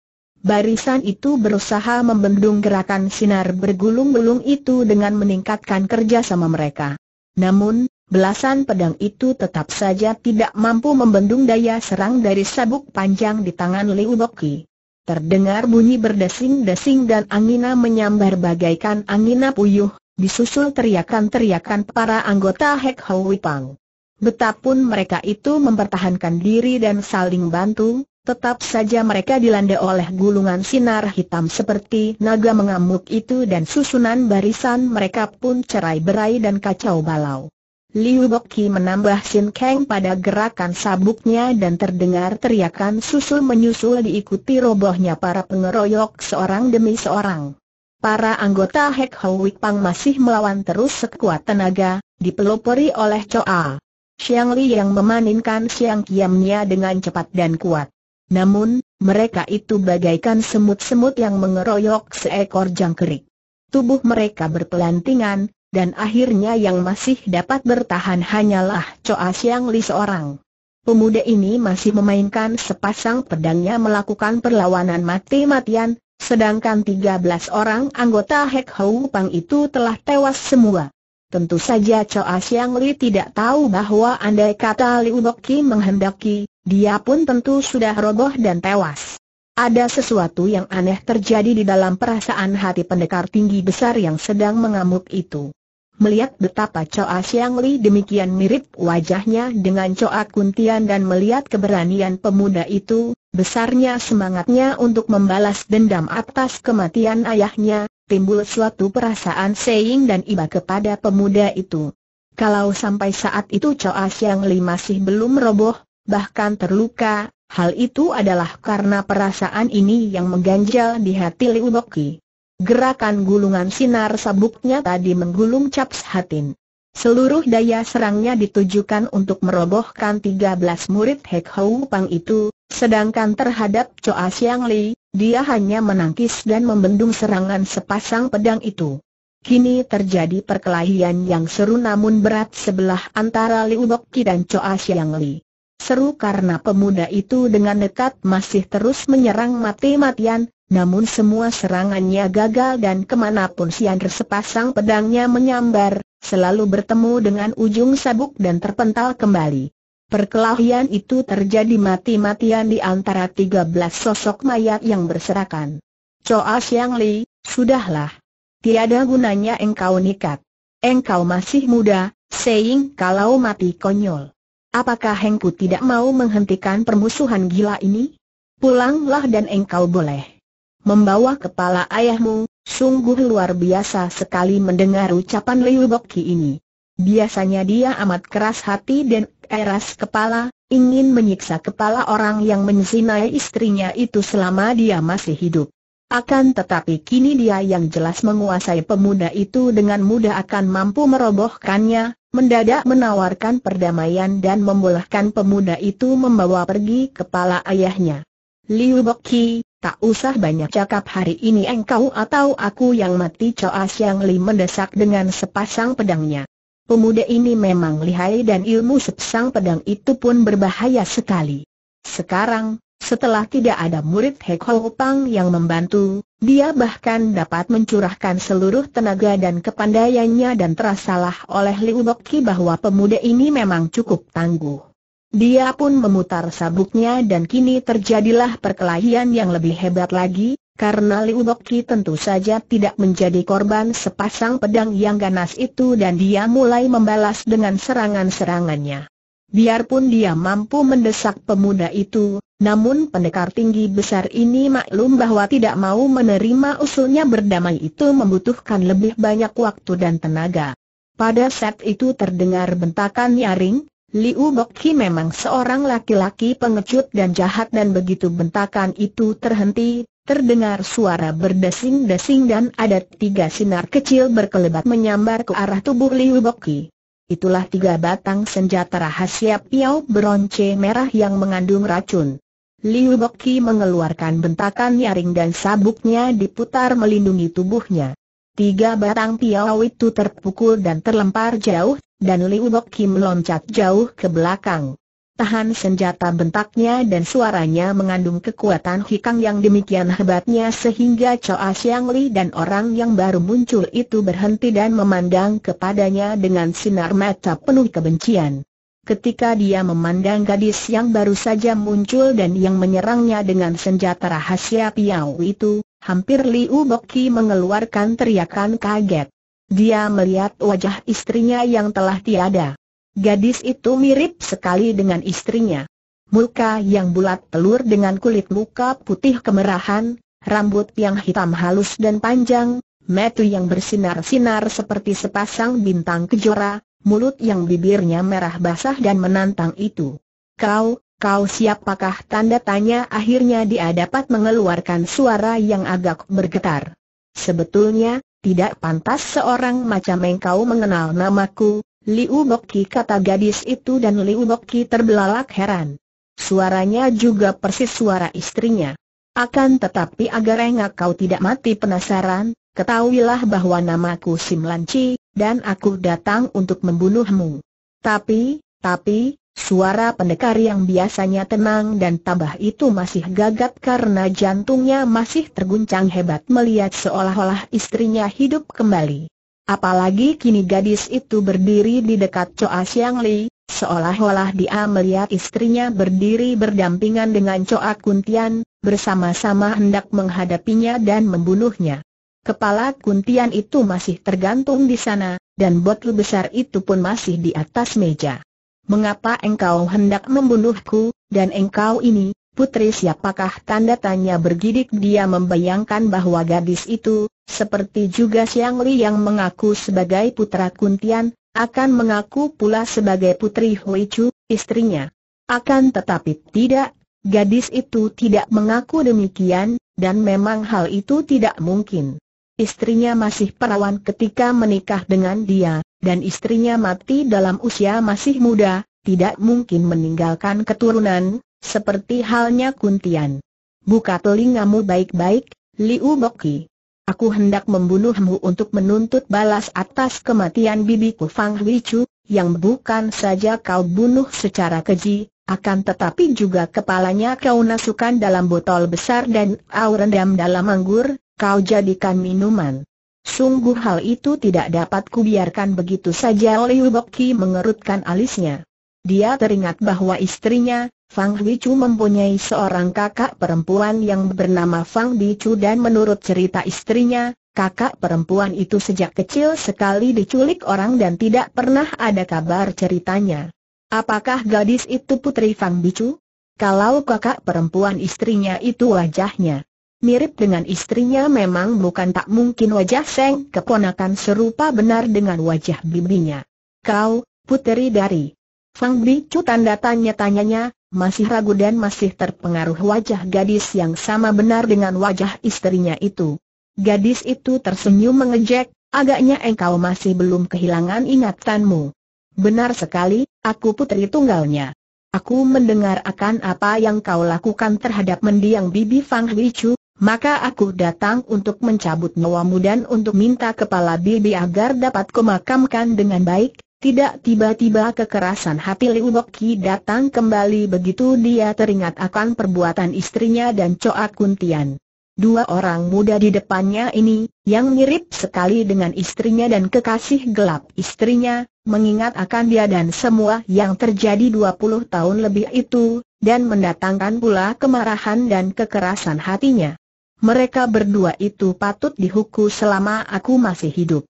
A: Barisan itu berusaha membendung gerakan sinar bergulung-gulung itu dengan meningkatkan kerja sama mereka. Namun, belasan pedang itu tetap saja tidak mampu membendung daya serang dari sabuk panjang di tangan Liu Boki. Terdengar bunyi berdesing-desing dan angina menyambar bagaikan angina puyuh, disusul teriakan-teriakan para anggota Hek Hau Pang. Betapun mereka itu mempertahankan diri dan saling bantu, Tetap saja mereka dilanda oleh gulungan sinar hitam seperti naga mengamuk itu dan susunan barisan mereka pun cerai berai dan kacau balau. Liu Boki menambah Sin Kang pada gerakan sabuknya dan terdengar teriakan susul menyusul diikuti robohnya para pengeroyok seorang demi seorang. Para anggota Hek Hou Pang masih melawan terus sekuat tenaga, dipelopori oleh Choa. Xiang Li yang memaninkan Xiang Kiamnya dengan cepat dan kuat. Namun, mereka itu bagaikan semut-semut yang mengeroyok seekor jangkrik. Tubuh mereka berpelantingan, dan akhirnya yang masih dapat bertahan hanyalah Choa Siang Li seorang. Pemuda ini masih memainkan sepasang pedangnya melakukan perlawanan mati-matian, sedangkan 13 orang anggota Hek Hou Pang itu telah tewas semua. Tentu saja Choa Siang Li tidak tahu bahwa andai kata Liu Boki menghendaki, dia pun tentu sudah roboh dan tewas. Ada sesuatu yang aneh terjadi di dalam perasaan hati pendekar tinggi besar yang sedang mengamuk itu. Melihat betapa Choa Siang Li demikian mirip wajahnya dengan Choa Kuntian dan melihat keberanian pemuda itu, besarnya semangatnya untuk membalas dendam atas kematian ayahnya, timbul suatu perasaan seing dan iba kepada pemuda itu. Kalau sampai saat itu Choa Siang Li masih belum roboh, bahkan terluka, hal itu adalah karena perasaan ini yang mengganjal di hati Liu Boki. Gerakan gulungan sinar sabuknya tadi menggulung caps hatin. Seluruh daya serangnya ditujukan untuk merobohkan 13 murid Hek Hou Pang itu, sedangkan terhadap Choa Siang Li, dia hanya menangkis dan membendung serangan sepasang pedang itu. Kini terjadi perkelahian yang seru namun berat sebelah antara Liu Ki dan Choa Siang Li seru karena pemuda itu dengan nekat masih terus menyerang mati-matian, namun semua serangannya gagal dan kemanapun Siander sepasang pedangnya menyambar, selalu bertemu dengan ujung sabuk dan terpental kembali. Perkelahian itu terjadi mati-matian di antara 13 sosok mayat yang berserakan. Choa Siang Li, sudahlah. Tiada gunanya engkau nikat. Engkau masih muda, seing kalau mati konyol. Apakah Hengku tidak mau menghentikan permusuhan gila ini? Pulanglah dan engkau boleh. Membawa kepala ayahmu, sungguh luar biasa sekali mendengar ucapan Liu Boki ini. Biasanya dia amat keras hati dan keras kepala, ingin menyiksa kepala orang yang menzinai istrinya itu selama dia masih hidup. Akan tetapi kini dia yang jelas menguasai pemuda itu dengan mudah akan mampu merobohkannya, mendadak menawarkan perdamaian dan membolehkan pemuda itu membawa pergi kepala ayahnya. Liu Boki, tak usah banyak cakap hari ini engkau atau aku yang mati Coas Asiang Li mendesak dengan sepasang pedangnya. Pemuda ini memang lihai dan ilmu sepasang pedang itu pun berbahaya sekali. Sekarang, setelah tidak ada murid Hek Ho Pang yang membantu, dia bahkan dapat mencurahkan seluruh tenaga dan kepandaiannya dan terasalah oleh Liu Bok bahwa pemuda ini memang cukup tangguh. Dia pun memutar sabuknya dan kini terjadilah perkelahian yang lebih hebat lagi, karena Liu tentu saja tidak menjadi korban sepasang pedang yang ganas itu dan dia mulai membalas dengan serangan-serangannya. Biarpun dia mampu mendesak pemuda itu, namun pendekar tinggi besar ini maklum bahwa tidak mau menerima usulnya berdamai itu membutuhkan lebih banyak waktu dan tenaga. Pada saat itu terdengar bentakan nyaring, Liu Bokki memang seorang laki-laki pengecut dan jahat dan begitu bentakan itu terhenti, terdengar suara berdesing-desing dan ada tiga sinar kecil berkelebat menyambar ke arah tubuh Liu Bokki itulah tiga batang senjata rahasia piau beronce merah yang mengandung racun. Liu Boki mengeluarkan bentakan nyaring dan sabuknya diputar melindungi tubuhnya. Tiga batang piau itu terpukul dan terlempar jauh, dan Liu Boki meloncat jauh ke belakang. Tahan senjata bentaknya dan suaranya mengandung kekuatan hikang yang demikian hebatnya sehingga Choa Siang Li dan orang yang baru muncul itu berhenti dan memandang kepadanya dengan sinar mata penuh kebencian. Ketika dia memandang gadis yang baru saja muncul dan yang menyerangnya dengan senjata rahasia Piau itu, hampir Liu Boki mengeluarkan teriakan kaget. Dia melihat wajah istrinya yang telah tiada. Gadis itu mirip sekali dengan istrinya. Muka yang bulat telur dengan kulit muka putih kemerahan, rambut yang hitam halus dan panjang, mata yang bersinar-sinar seperti sepasang bintang kejora, mulut yang bibirnya merah basah dan menantang itu. Kau, kau siapakah tanda tanya akhirnya dia dapat mengeluarkan suara yang agak bergetar. Sebetulnya, tidak pantas seorang macam engkau mengenal namaku, Liu Bokki kata gadis itu dan Liu Bokki terbelalak heran. Suaranya juga persis suara istrinya. Akan tetapi agar enggak kau tidak mati penasaran, ketahuilah bahwa namaku Sim Lanci, dan aku datang untuk membunuhmu. Tapi, tapi, Suara pendekar yang biasanya tenang dan tabah itu masih gagap karena jantungnya masih terguncang hebat melihat seolah-olah istrinya hidup kembali. Apalagi kini gadis itu berdiri di dekat Choa Siang Li, seolah-olah dia melihat istrinya berdiri berdampingan dengan Choa Kuntian, bersama-sama hendak menghadapinya dan membunuhnya. Kepala Kuntian itu masih tergantung di sana, dan botol besar itu pun masih di atas meja. Mengapa engkau hendak membunuhku, dan engkau ini, Putri siapakah tanda tanya bergidik dia membayangkan bahwa gadis itu, seperti juga Siang Li yang mengaku sebagai putra Kuntian, akan mengaku pula sebagai putri Hui Chu, istrinya. Akan tetapi tidak, gadis itu tidak mengaku demikian, dan memang hal itu tidak mungkin. Istrinya masih perawan ketika menikah dengan dia, dan istrinya mati dalam usia masih muda, tidak mungkin meninggalkan keturunan, seperti halnya Kuntian. Buka telingamu baik-baik, Liu Boki. Aku hendak membunuhmu untuk menuntut balas atas kematian bibiku Fang Wichu, yang bukan saja kau bunuh secara keji, akan tetapi juga kepalanya kau nasukan dalam botol besar dan kau rendam dalam anggur, kau jadikan minuman. Sungguh hal itu tidak dapat kubiarkan begitu saja Liu Boki mengerutkan alisnya. Dia teringat bahwa istrinya, Fang Chu mempunyai seorang kakak perempuan yang bernama Fang Chu dan menurut cerita istrinya, kakak perempuan itu sejak kecil sekali diculik orang dan tidak pernah ada kabar ceritanya. Apakah gadis itu putri Fang Chu? Kalau kakak perempuan istrinya itu wajahnya mirip dengan istrinya memang bukan tak mungkin wajah Seng keponakan serupa benar dengan wajah bibinya. Kau, puteri dari Fang Chu tanda tanya-tanyanya, masih ragu dan masih terpengaruh wajah gadis yang sama benar dengan wajah istrinya itu. Gadis itu tersenyum mengejek, agaknya engkau masih belum kehilangan ingatanmu. Benar sekali, aku putri tunggalnya. Aku mendengar akan apa yang kau lakukan terhadap mendiang Bibi Fang Huichu, maka aku datang untuk mencabut nyawamu dan untuk minta kepala Bibi agar dapat kumakamkan dengan baik, tidak tiba-tiba kekerasan hati Liu Boki datang kembali begitu dia teringat akan perbuatan istrinya dan Coak Kuntian. Dua orang muda di depannya ini, yang mirip sekali dengan istrinya dan kekasih gelap istrinya, mengingat akan dia dan semua yang terjadi 20 tahun lebih itu, dan mendatangkan pula kemarahan dan kekerasan hatinya. Mereka berdua itu patut dihukum selama aku masih hidup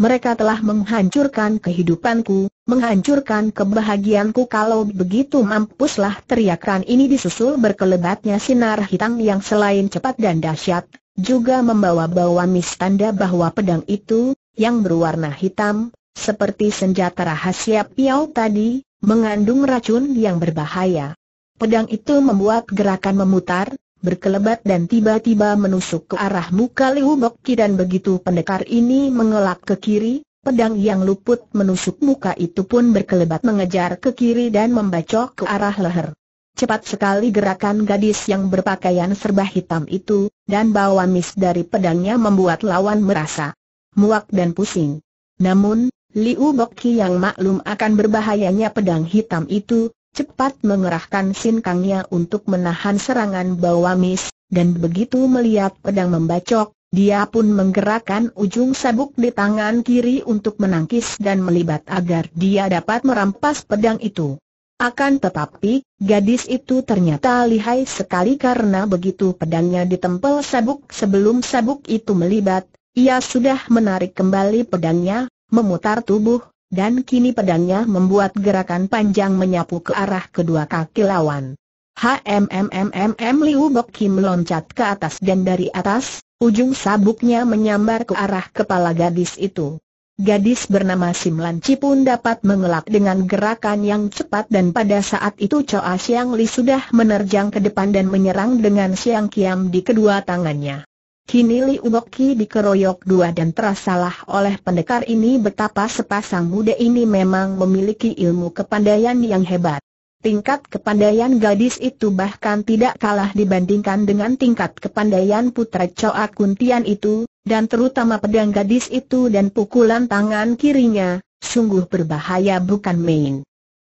A: mereka telah menghancurkan kehidupanku, menghancurkan kebahagiaanku kalau begitu mampuslah teriakan ini disusul berkelebatnya sinar hitam yang selain cepat dan dahsyat, juga membawa-bawa mistanda bahwa pedang itu, yang berwarna hitam, seperti senjata rahasia piau tadi, mengandung racun yang berbahaya. Pedang itu membuat gerakan memutar, berkelebat dan tiba-tiba menusuk ke arah muka Liu Boki dan begitu pendekar ini mengelak ke kiri, pedang yang luput menusuk muka itu pun berkelebat mengejar ke kiri dan membacok ke arah leher. Cepat sekali gerakan gadis yang berpakaian serba hitam itu, dan bawa mis dari pedangnya membuat lawan merasa muak dan pusing. Namun, Liu Boki yang maklum akan berbahayanya pedang hitam itu, cepat mengerahkan sinkangnya untuk menahan serangan Bawamis, dan begitu melihat pedang membacok, dia pun menggerakkan ujung sabuk di tangan kiri untuk menangkis dan melibat agar dia dapat merampas pedang itu. Akan tetapi, gadis itu ternyata lihai sekali karena begitu pedangnya ditempel sabuk sebelum sabuk itu melibat, ia sudah menarik kembali pedangnya, memutar tubuh, dan kini pedangnya membuat gerakan panjang menyapu ke arah kedua kaki lawan. HMMMMM Liu Bok Kim loncat ke atas dan dari atas, ujung sabuknya menyambar ke arah kepala gadis itu. Gadis bernama Sim Cipun pun dapat mengelak dengan gerakan yang cepat dan pada saat itu Choa Siang Li sudah menerjang ke depan dan menyerang dengan siang kiam di kedua tangannya. Kini Li Uboki dikeroyok dua dan terasalah oleh pendekar ini betapa sepasang muda ini memang memiliki ilmu kepandaian yang hebat. Tingkat kepandaian gadis itu bahkan tidak kalah dibandingkan dengan tingkat kepandaian putra Choa Kuntian itu, dan terutama pedang gadis itu dan pukulan tangan kirinya, sungguh berbahaya bukan main.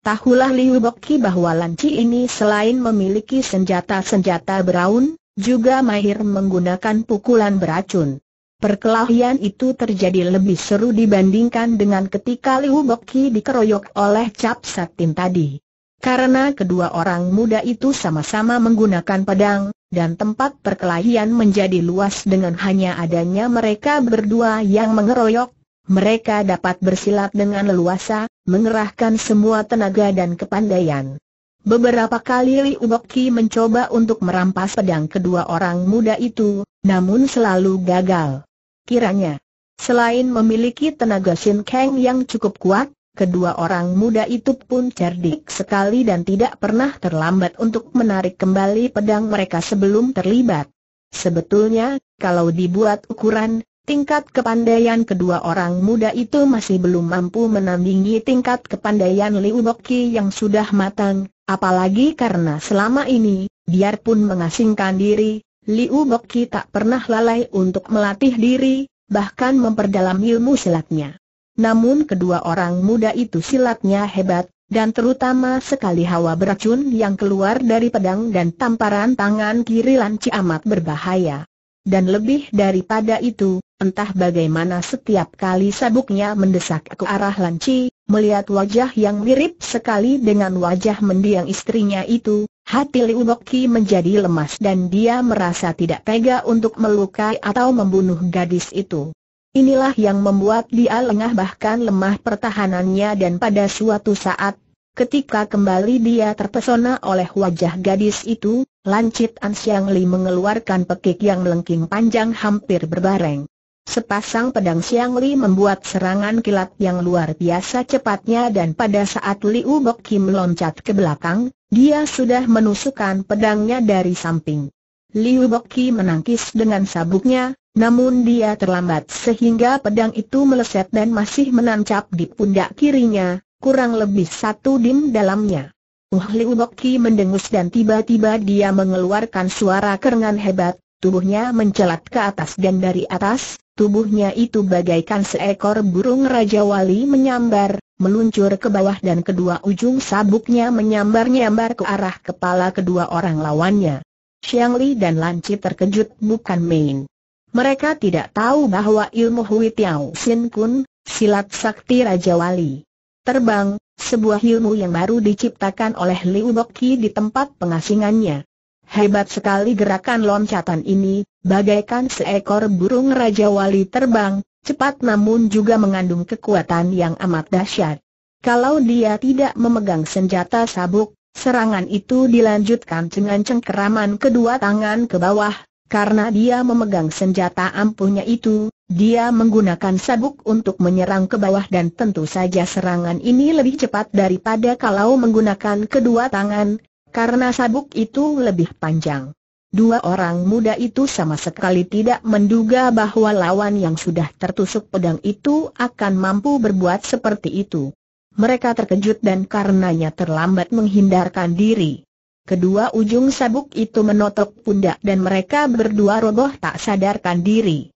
A: Tahulah Li Uboki bahwa Lanci ini selain memiliki senjata-senjata beraun, juga mahir menggunakan pukulan beracun. Perkelahian itu terjadi lebih seru dibandingkan dengan ketika Liu Boki dikeroyok oleh Cap Satin tadi. Karena kedua orang muda itu sama-sama menggunakan pedang, dan tempat perkelahian menjadi luas dengan hanya adanya mereka berdua yang mengeroyok, mereka dapat bersilat dengan leluasa, mengerahkan semua tenaga dan kepandaian. Beberapa kali Li Boki mencoba untuk merampas pedang kedua orang muda itu, namun selalu gagal. Kiranya, selain memiliki tenaga Shin Kang yang cukup kuat, kedua orang muda itu pun cerdik sekali dan tidak pernah terlambat untuk menarik kembali pedang mereka sebelum terlibat. Sebetulnya, kalau dibuat ukuran, tingkat kepandaian kedua orang muda itu masih belum mampu menandingi tingkat kepandaian Li Boki yang sudah matang, Apalagi karena selama ini, biarpun mengasingkan diri, Liu Boki tak pernah lalai untuk melatih diri, bahkan memperdalam ilmu silatnya. Namun kedua orang muda itu silatnya hebat, dan terutama sekali hawa beracun yang keluar dari pedang dan tamparan tangan kiri Lanci amat berbahaya. Dan lebih daripada itu, entah bagaimana setiap kali sabuknya mendesak ke arah Lanci, Melihat wajah yang mirip sekali dengan wajah mendiang istrinya itu, hati Liu Boki menjadi lemas dan dia merasa tidak tega untuk melukai atau membunuh gadis itu. Inilah yang membuat dia lengah bahkan lemah pertahanannya dan pada suatu saat, ketika kembali dia terpesona oleh wajah gadis itu, lancit An Li mengeluarkan pekik yang melengking panjang hampir berbareng. Sepasang pedang Siang Li membuat serangan kilat yang luar biasa cepatnya dan pada saat Liu Bok Kim loncat ke belakang, dia sudah menusukkan pedangnya dari samping. Liu Bok Kim menangkis dengan sabuknya, namun dia terlambat sehingga pedang itu meleset dan masih menancap di pundak kirinya, kurang lebih satu dim dalamnya. Uh Liu Bok Kim mendengus dan tiba-tiba dia mengeluarkan suara kerengan hebat, tubuhnya mencelat ke atas dan dari atas, tubuhnya itu bagaikan seekor burung Raja Wali menyambar, meluncur ke bawah dan kedua ujung sabuknya menyambar-nyambar ke arah kepala kedua orang lawannya. Xiang Li dan Lan Chi terkejut bukan main. Mereka tidak tahu bahwa ilmu Hui Tiao Sin Kun, silat sakti Raja Wali. Terbang, sebuah ilmu yang baru diciptakan oleh Liu Boki di tempat pengasingannya. Hebat sekali gerakan loncatan ini, bagaikan seekor burung Raja Wali terbang, cepat namun juga mengandung kekuatan yang amat dahsyat. Kalau dia tidak memegang senjata sabuk, serangan itu dilanjutkan dengan cengkeraman kedua tangan ke bawah, karena dia memegang senjata ampuhnya itu, dia menggunakan sabuk untuk menyerang ke bawah dan tentu saja serangan ini lebih cepat daripada kalau menggunakan kedua tangan, karena sabuk itu lebih panjang. Dua orang muda itu sama sekali tidak menduga bahwa lawan yang sudah tertusuk pedang itu akan mampu berbuat seperti itu. Mereka terkejut dan karenanya terlambat menghindarkan diri. Kedua ujung sabuk itu menotok pundak dan mereka berdua roboh tak sadarkan diri.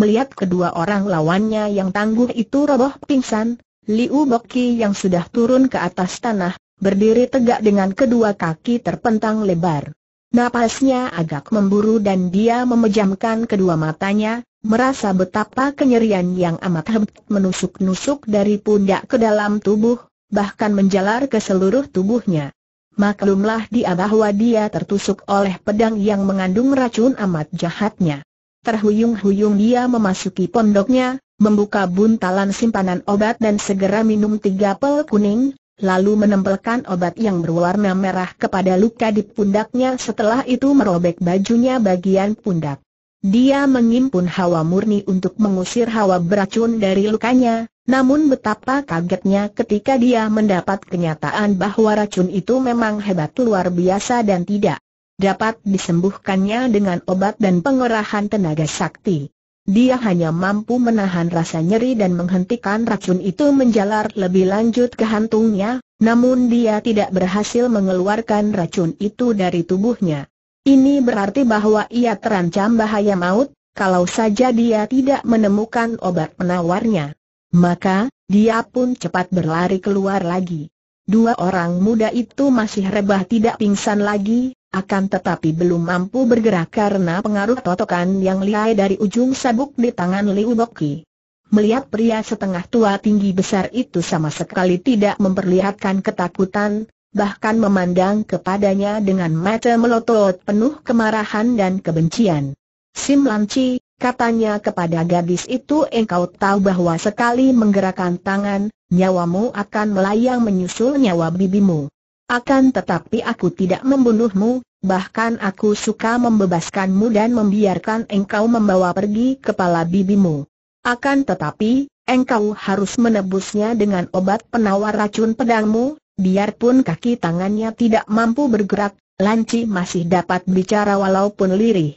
A: Melihat kedua orang lawannya yang tangguh itu roboh pingsan, Liu Boki yang sudah turun ke atas tanah, berdiri tegak dengan kedua kaki terpentang lebar. Napasnya agak memburu dan dia memejamkan kedua matanya, merasa betapa kenyerian yang amat hebat menusuk-nusuk dari pundak ke dalam tubuh, bahkan menjalar ke seluruh tubuhnya. Maklumlah dia bahwa dia tertusuk oleh pedang yang mengandung racun amat jahatnya. Terhuyung-huyung dia memasuki pondoknya, membuka buntalan simpanan obat dan segera minum tiga pel kuning, lalu menempelkan obat yang berwarna merah kepada luka di pundaknya setelah itu merobek bajunya bagian pundak. Dia mengimpun hawa murni untuk mengusir hawa beracun dari lukanya, namun betapa kagetnya ketika dia mendapat kenyataan bahwa racun itu memang hebat luar biasa dan tidak dapat disembuhkannya dengan obat dan pengerahan tenaga sakti. Dia hanya mampu menahan rasa nyeri dan menghentikan racun itu menjalar lebih lanjut ke hantungnya, namun dia tidak berhasil mengeluarkan racun itu dari tubuhnya. Ini berarti bahwa ia terancam bahaya maut, kalau saja dia tidak menemukan obat penawarnya. Maka, dia pun cepat berlari keluar lagi. Dua orang muda itu masih rebah tidak pingsan lagi, akan tetapi belum mampu bergerak karena pengaruh totokan yang lihai dari ujung sabuk di tangan Liu Boki. Melihat pria setengah tua tinggi besar itu sama sekali tidak memperlihatkan ketakutan, bahkan memandang kepadanya dengan mata melotot penuh kemarahan dan kebencian. Sim Lanci, katanya kepada gadis itu engkau tahu bahwa sekali menggerakkan tangan, nyawamu akan melayang menyusul nyawa bibimu. Akan tetapi aku tidak membunuhmu, bahkan aku suka membebaskanmu dan membiarkan engkau membawa pergi kepala bibimu. Akan tetapi, engkau harus menebusnya dengan obat penawar racun pedangmu, biarpun kaki tangannya tidak mampu bergerak, Lanci masih dapat bicara walaupun lirih.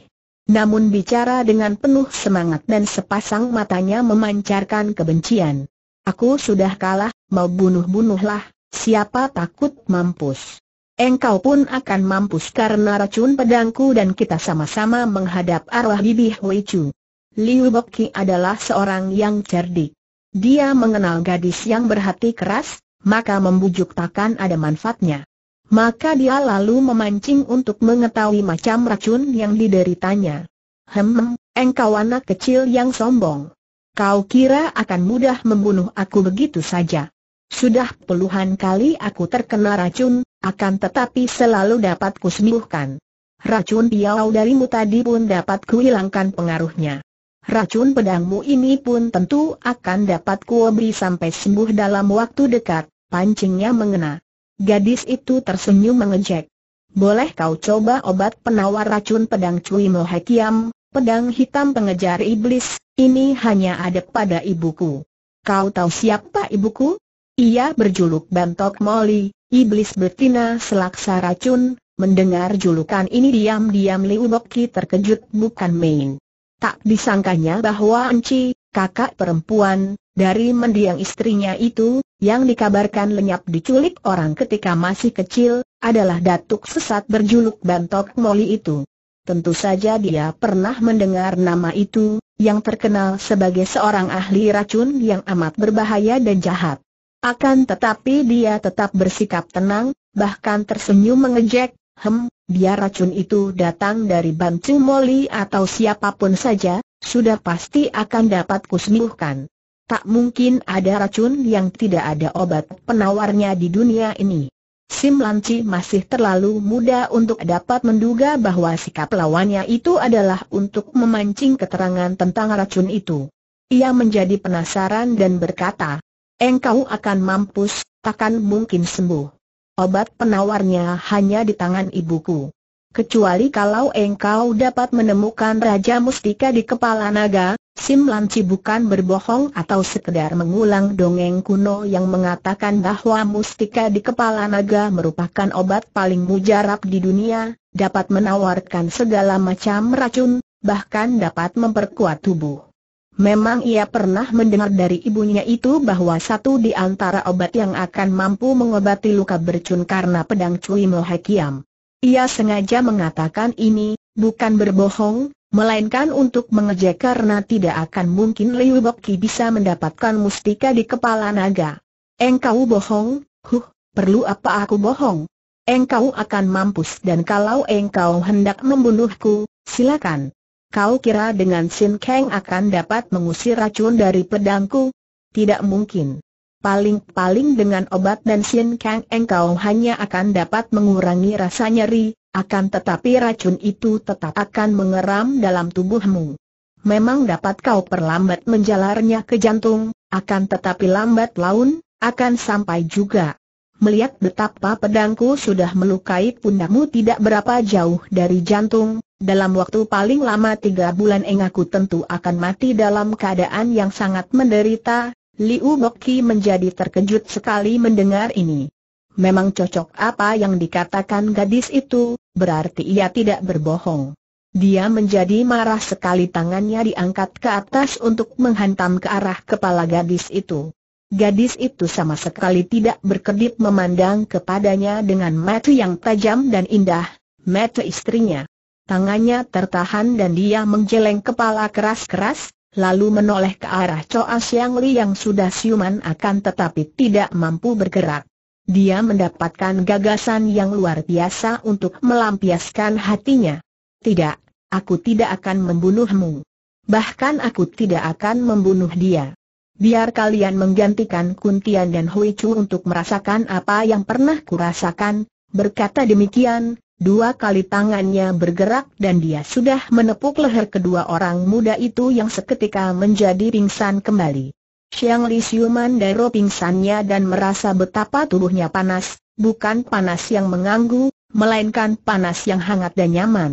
A: Namun bicara dengan penuh semangat dan sepasang matanya memancarkan kebencian. Aku sudah kalah, mau bunuh-bunuhlah, Siapa takut mampus? Engkau pun akan mampus karena racun pedangku dan kita sama-sama menghadap arwah Bibi Hui Chu. Liu Boki adalah seorang yang cerdik. Dia mengenal gadis yang berhati keras, maka membujuk takkan ada manfaatnya. Maka dia lalu memancing untuk mengetahui macam racun yang dideritanya. Hem, engkau anak kecil yang sombong. Kau kira akan mudah membunuh aku begitu saja? Sudah puluhan kali aku terkena racun, akan tetapi selalu dapat kusembuhkan. Racun piau darimu tadi pun dapat kuhilangkan pengaruhnya. Racun pedangmu ini pun tentu akan dapat kuobri sampai sembuh dalam waktu dekat, pancingnya mengena. Gadis itu tersenyum mengejek. Boleh kau coba obat penawar racun pedang Cui Mohekiam, pedang hitam pengejar iblis, ini hanya ada pada ibuku. Kau tahu siapa ibuku? Ia berjuluk Bantok Molly, Iblis Betina Selaksa Racun, mendengar julukan ini diam-diam Liu Boki terkejut bukan main. Tak disangkanya bahwa Enci, kakak perempuan, dari mendiang istrinya itu, yang dikabarkan lenyap diculik orang ketika masih kecil, adalah datuk sesat berjuluk Bantok Molly itu. Tentu saja dia pernah mendengar nama itu, yang terkenal sebagai seorang ahli racun yang amat berbahaya dan jahat. Akan tetapi dia tetap bersikap tenang, bahkan tersenyum mengejek, hem, biar racun itu datang dari Bantu Moli atau siapapun saja, sudah pasti akan dapat kusembuhkan. Tak mungkin ada racun yang tidak ada obat penawarnya di dunia ini. Sim Lanci masih terlalu muda untuk dapat menduga bahwa sikap lawannya itu adalah untuk memancing keterangan tentang racun itu. Ia menjadi penasaran dan berkata, engkau akan mampus, takkan mungkin sembuh. Obat penawarnya hanya di tangan ibuku. Kecuali kalau engkau dapat menemukan Raja Mustika di kepala naga, Sim Lanci bukan berbohong atau sekedar mengulang dongeng kuno yang mengatakan bahwa mustika di kepala naga merupakan obat paling mujarab di dunia, dapat menawarkan segala macam racun, bahkan dapat memperkuat tubuh. Memang ia pernah mendengar dari ibunya itu bahwa satu di antara obat yang akan mampu mengobati luka bercun karena pedang Cui Mohekiam. Ia sengaja mengatakan ini, bukan berbohong, melainkan untuk mengejek karena tidak akan mungkin Liu Boki bisa mendapatkan mustika di kepala naga. Engkau bohong, huh, perlu apa aku bohong? Engkau akan mampus dan kalau engkau hendak membunuhku, silakan. Kau kira dengan Sin Kang akan dapat mengusir racun dari pedangku? Tidak mungkin. Paling-paling dengan obat dan Sin Kang engkau hanya akan dapat mengurangi rasa nyeri, akan tetapi racun itu tetap akan mengeram dalam tubuhmu. Memang dapat kau perlambat menjalarnya ke jantung, akan tetapi lambat laun, akan sampai juga melihat betapa pedangku sudah melukai pundakmu tidak berapa jauh dari jantung, dalam waktu paling lama tiga bulan engaku tentu akan mati dalam keadaan yang sangat menderita, Liu Boki menjadi terkejut sekali mendengar ini. Memang cocok apa yang dikatakan gadis itu, berarti ia tidak berbohong. Dia menjadi marah sekali tangannya diangkat ke atas untuk menghantam ke arah kepala gadis itu. Gadis itu sama sekali tidak berkedip memandang kepadanya dengan mata yang tajam dan indah, mata istrinya. Tangannya tertahan dan dia menggeleng kepala keras-keras, lalu menoleh ke arah Choa Siang Li yang sudah siuman akan tetapi tidak mampu bergerak. Dia mendapatkan gagasan yang luar biasa untuk melampiaskan hatinya. Tidak, aku tidak akan membunuhmu. Bahkan aku tidak akan membunuh dia biar kalian menggantikan Kuntian dan Hui Chu untuk merasakan apa yang pernah kurasakan, berkata demikian, dua kali tangannya bergerak dan dia sudah menepuk leher kedua orang muda itu yang seketika menjadi pingsan kembali. Xiang Li Xiuman dero pingsannya dan merasa betapa tubuhnya panas, bukan panas yang mengganggu, melainkan panas yang hangat dan nyaman.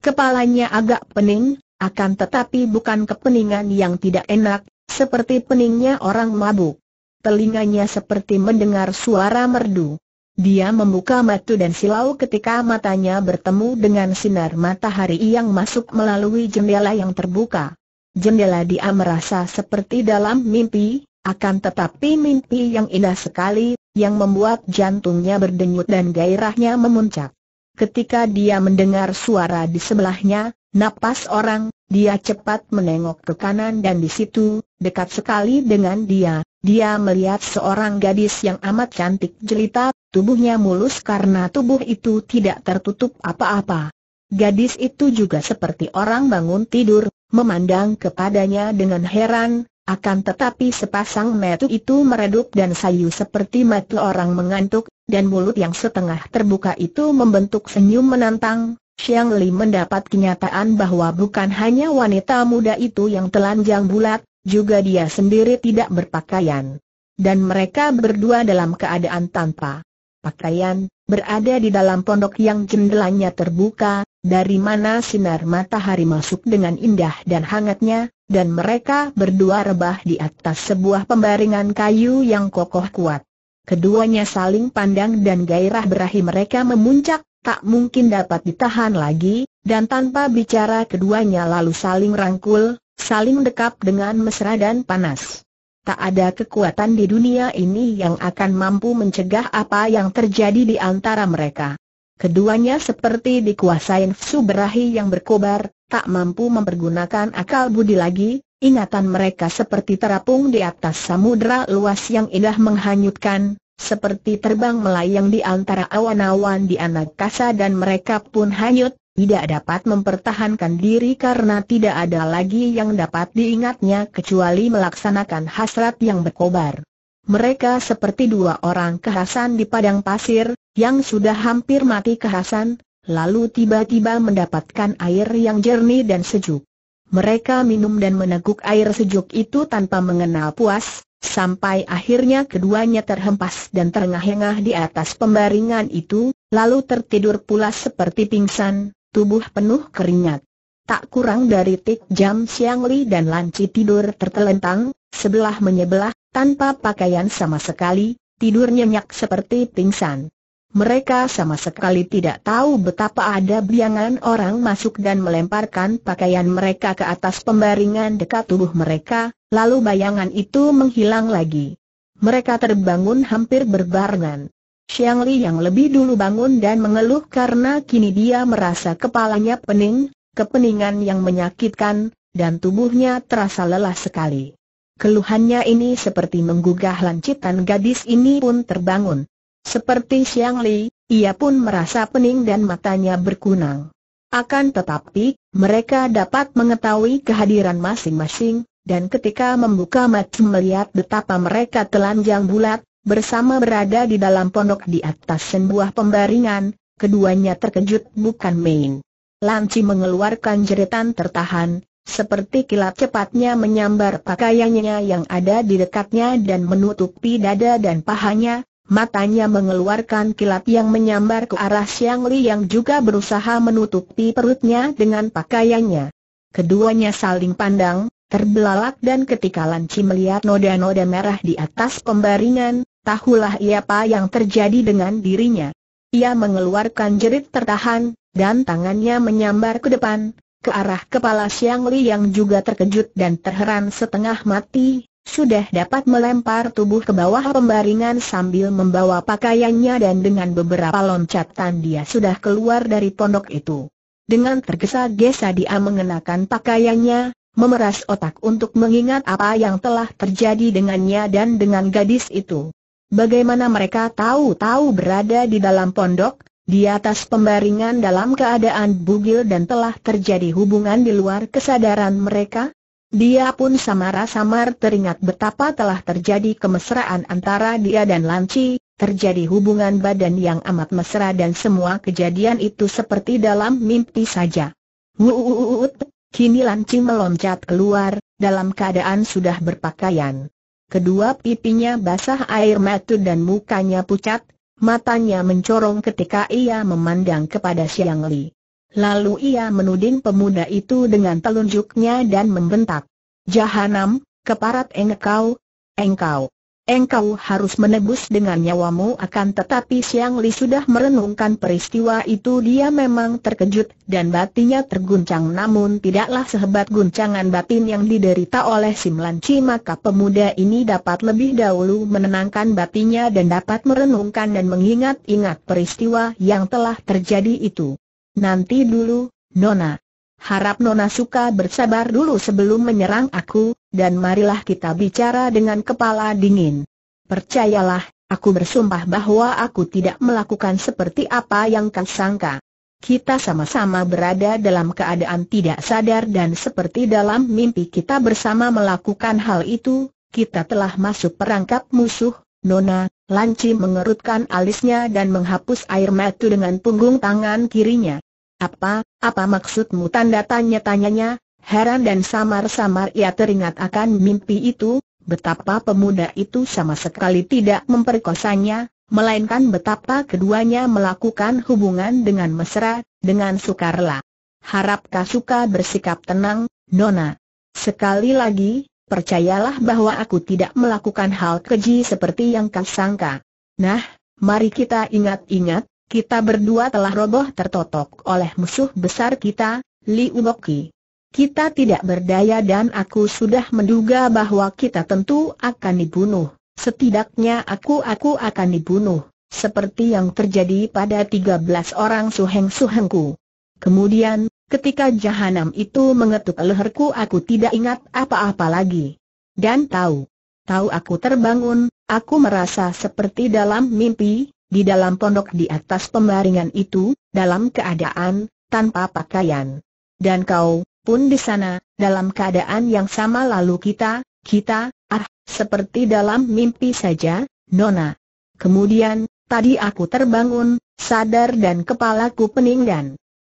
A: Kepalanya agak pening, akan tetapi bukan kepeningan yang tidak enak, seperti peningnya orang mabuk. Telinganya seperti mendengar suara merdu. Dia membuka mata dan silau ketika matanya bertemu dengan sinar matahari yang masuk melalui jendela yang terbuka. Jendela dia merasa seperti dalam mimpi, akan tetapi mimpi yang indah sekali, yang membuat jantungnya berdenyut dan gairahnya memuncak. Ketika dia mendengar suara di sebelahnya, napas orang, dia cepat menengok ke kanan dan di situ, Dekat sekali dengan dia, dia melihat seorang gadis yang amat cantik jelita, tubuhnya mulus karena tubuh itu tidak tertutup apa-apa. Gadis itu juga seperti orang bangun tidur, memandang kepadanya dengan heran, akan tetapi sepasang mata itu meredup dan sayu seperti mata orang mengantuk, dan mulut yang setengah terbuka itu membentuk senyum menantang, Xiang Li mendapat kenyataan bahwa bukan hanya wanita muda itu yang telanjang bulat, juga dia sendiri tidak berpakaian. Dan mereka berdua dalam keadaan tanpa pakaian, berada di dalam pondok yang jendelanya terbuka, dari mana sinar matahari masuk dengan indah dan hangatnya, dan mereka berdua rebah di atas sebuah pembaringan kayu yang kokoh kuat. Keduanya saling pandang dan gairah berahi mereka memuncak, tak mungkin dapat ditahan lagi, dan tanpa bicara keduanya lalu saling rangkul, saling dekap dengan mesra dan panas. Tak ada kekuatan di dunia ini yang akan mampu mencegah apa yang terjadi di antara mereka. Keduanya seperti dikuasai nafsu berahi yang berkobar, tak mampu mempergunakan akal budi lagi, ingatan mereka seperti terapung di atas samudera luas yang indah menghanyutkan, seperti terbang melayang di antara awan-awan di anak kasa dan mereka pun hanyut, tidak dapat mempertahankan diri karena tidak ada lagi yang dapat diingatnya kecuali melaksanakan hasrat yang berkobar. Mereka seperti dua orang kehasan di padang pasir, yang sudah hampir mati kehasan, lalu tiba-tiba mendapatkan air yang jernih dan sejuk. Mereka minum dan meneguk air sejuk itu tanpa mengenal puas, sampai akhirnya keduanya terhempas dan terengah-engah di atas pembaringan itu, lalu tertidur pula seperti pingsan, tubuh penuh keringat. Tak kurang dari Tik Jam Siang Li dan Lanci tidur tertelentang, sebelah menyebelah, tanpa pakaian sama sekali, tidur nyenyak seperti pingsan. Mereka sama sekali tidak tahu betapa ada biangan orang masuk dan melemparkan pakaian mereka ke atas pembaringan dekat tubuh mereka, lalu bayangan itu menghilang lagi. Mereka terbangun hampir berbarengan. Xiang Li yang lebih dulu bangun dan mengeluh karena kini dia merasa kepalanya pening, kepeningan yang menyakitkan, dan tubuhnya terasa lelah sekali. Keluhannya ini seperti menggugah lancitan gadis ini pun terbangun. Seperti Xiang Li, ia pun merasa pening dan matanya berkunang. Akan tetapi, mereka dapat mengetahui kehadiran masing-masing, dan ketika membuka mata melihat betapa mereka telanjang bulat, bersama berada di dalam pondok di atas sebuah pembaringan, keduanya terkejut bukan main. Lanci mengeluarkan jeritan tertahan, seperti kilat cepatnya menyambar pakaiannya yang ada di dekatnya dan menutupi dada dan pahanya, matanya mengeluarkan kilat yang menyambar ke arah Xiang Li yang juga berusaha menutupi perutnya dengan pakaiannya. Keduanya saling pandang, terbelalak dan ketika Lanci melihat noda-noda merah di atas pembaringan, tahulah ia apa yang terjadi dengan dirinya. Ia mengeluarkan jerit tertahan, dan tangannya menyambar ke depan, ke arah kepala Siang Li yang juga terkejut dan terheran setengah mati, sudah dapat melempar tubuh ke bawah pembaringan sambil membawa pakaiannya dan dengan beberapa loncatan dia sudah keluar dari pondok itu. Dengan tergesa-gesa dia mengenakan pakaiannya, memeras otak untuk mengingat apa yang telah terjadi dengannya dan dengan gadis itu. Bagaimana mereka tahu-tahu berada di dalam pondok, di atas pembaringan dalam keadaan bugil dan telah terjadi hubungan di luar kesadaran mereka? Dia pun samar-samar teringat betapa telah terjadi kemesraan antara dia dan Lanci, terjadi hubungan badan yang amat mesra dan semua kejadian itu seperti dalam mimpi saja. Wuuuut, kini Lanci meloncat keluar, dalam keadaan sudah berpakaian kedua pipinya basah air mata dan mukanya pucat, matanya mencorong ketika ia memandang kepada Siang Li. Lalu ia menuding pemuda itu dengan telunjuknya dan membentak. Jahanam, keparat engkau, engkau engkau harus menebus dengan nyawamu akan tetapi Siang Li sudah merenungkan peristiwa itu dia memang terkejut dan batinya terguncang namun tidaklah sehebat guncangan batin yang diderita oleh Simlan Chi maka pemuda ini dapat lebih dahulu menenangkan batinya dan dapat merenungkan dan mengingat-ingat peristiwa yang telah terjadi itu. Nanti dulu, Nona. Harap Nona Suka bersabar dulu sebelum menyerang aku, dan marilah kita bicara dengan kepala dingin. Percayalah, aku bersumpah bahwa aku tidak melakukan seperti apa yang kau sangka. Kita sama-sama berada dalam keadaan tidak sadar dan seperti dalam mimpi kita bersama melakukan hal itu, kita telah masuk perangkap musuh, Nona, Lanci mengerutkan alisnya dan menghapus air mata dengan punggung tangan kirinya. Apa, apa maksudmu tanda tanya-tanyanya? Heran dan samar-samar ia teringat akan mimpi itu, betapa pemuda itu sama sekali tidak memperkosanya, melainkan betapa keduanya melakukan hubungan dengan mesra, dengan sukarela. Harapkah suka bersikap tenang, Nona? Sekali lagi, percayalah bahwa aku tidak melakukan hal keji seperti yang kau sangka. Nah, mari kita ingat-ingat, kita berdua telah roboh tertotok oleh musuh besar kita, Liu Uboki. Kita tidak berdaya dan aku sudah menduga bahwa kita tentu akan dibunuh. Setidaknya aku-aku akan dibunuh, seperti yang terjadi pada 13 orang suheng-suhengku. Kemudian, ketika jahanam itu mengetuk leherku aku tidak ingat apa-apa lagi. Dan tahu, tahu aku terbangun, aku merasa seperti dalam mimpi, di dalam pondok di atas pembaringan itu, dalam keadaan, tanpa pakaian. Dan kau, pun di sana, dalam keadaan yang sama lalu kita, kita, ah, seperti dalam mimpi saja, Nona. Kemudian, tadi aku terbangun, sadar dan kepalaku pening dan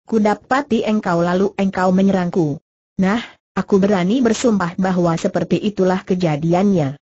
A: ku dapati engkau lalu engkau menyerangku. Nah, aku berani bersumpah bahwa seperti itulah kejadiannya.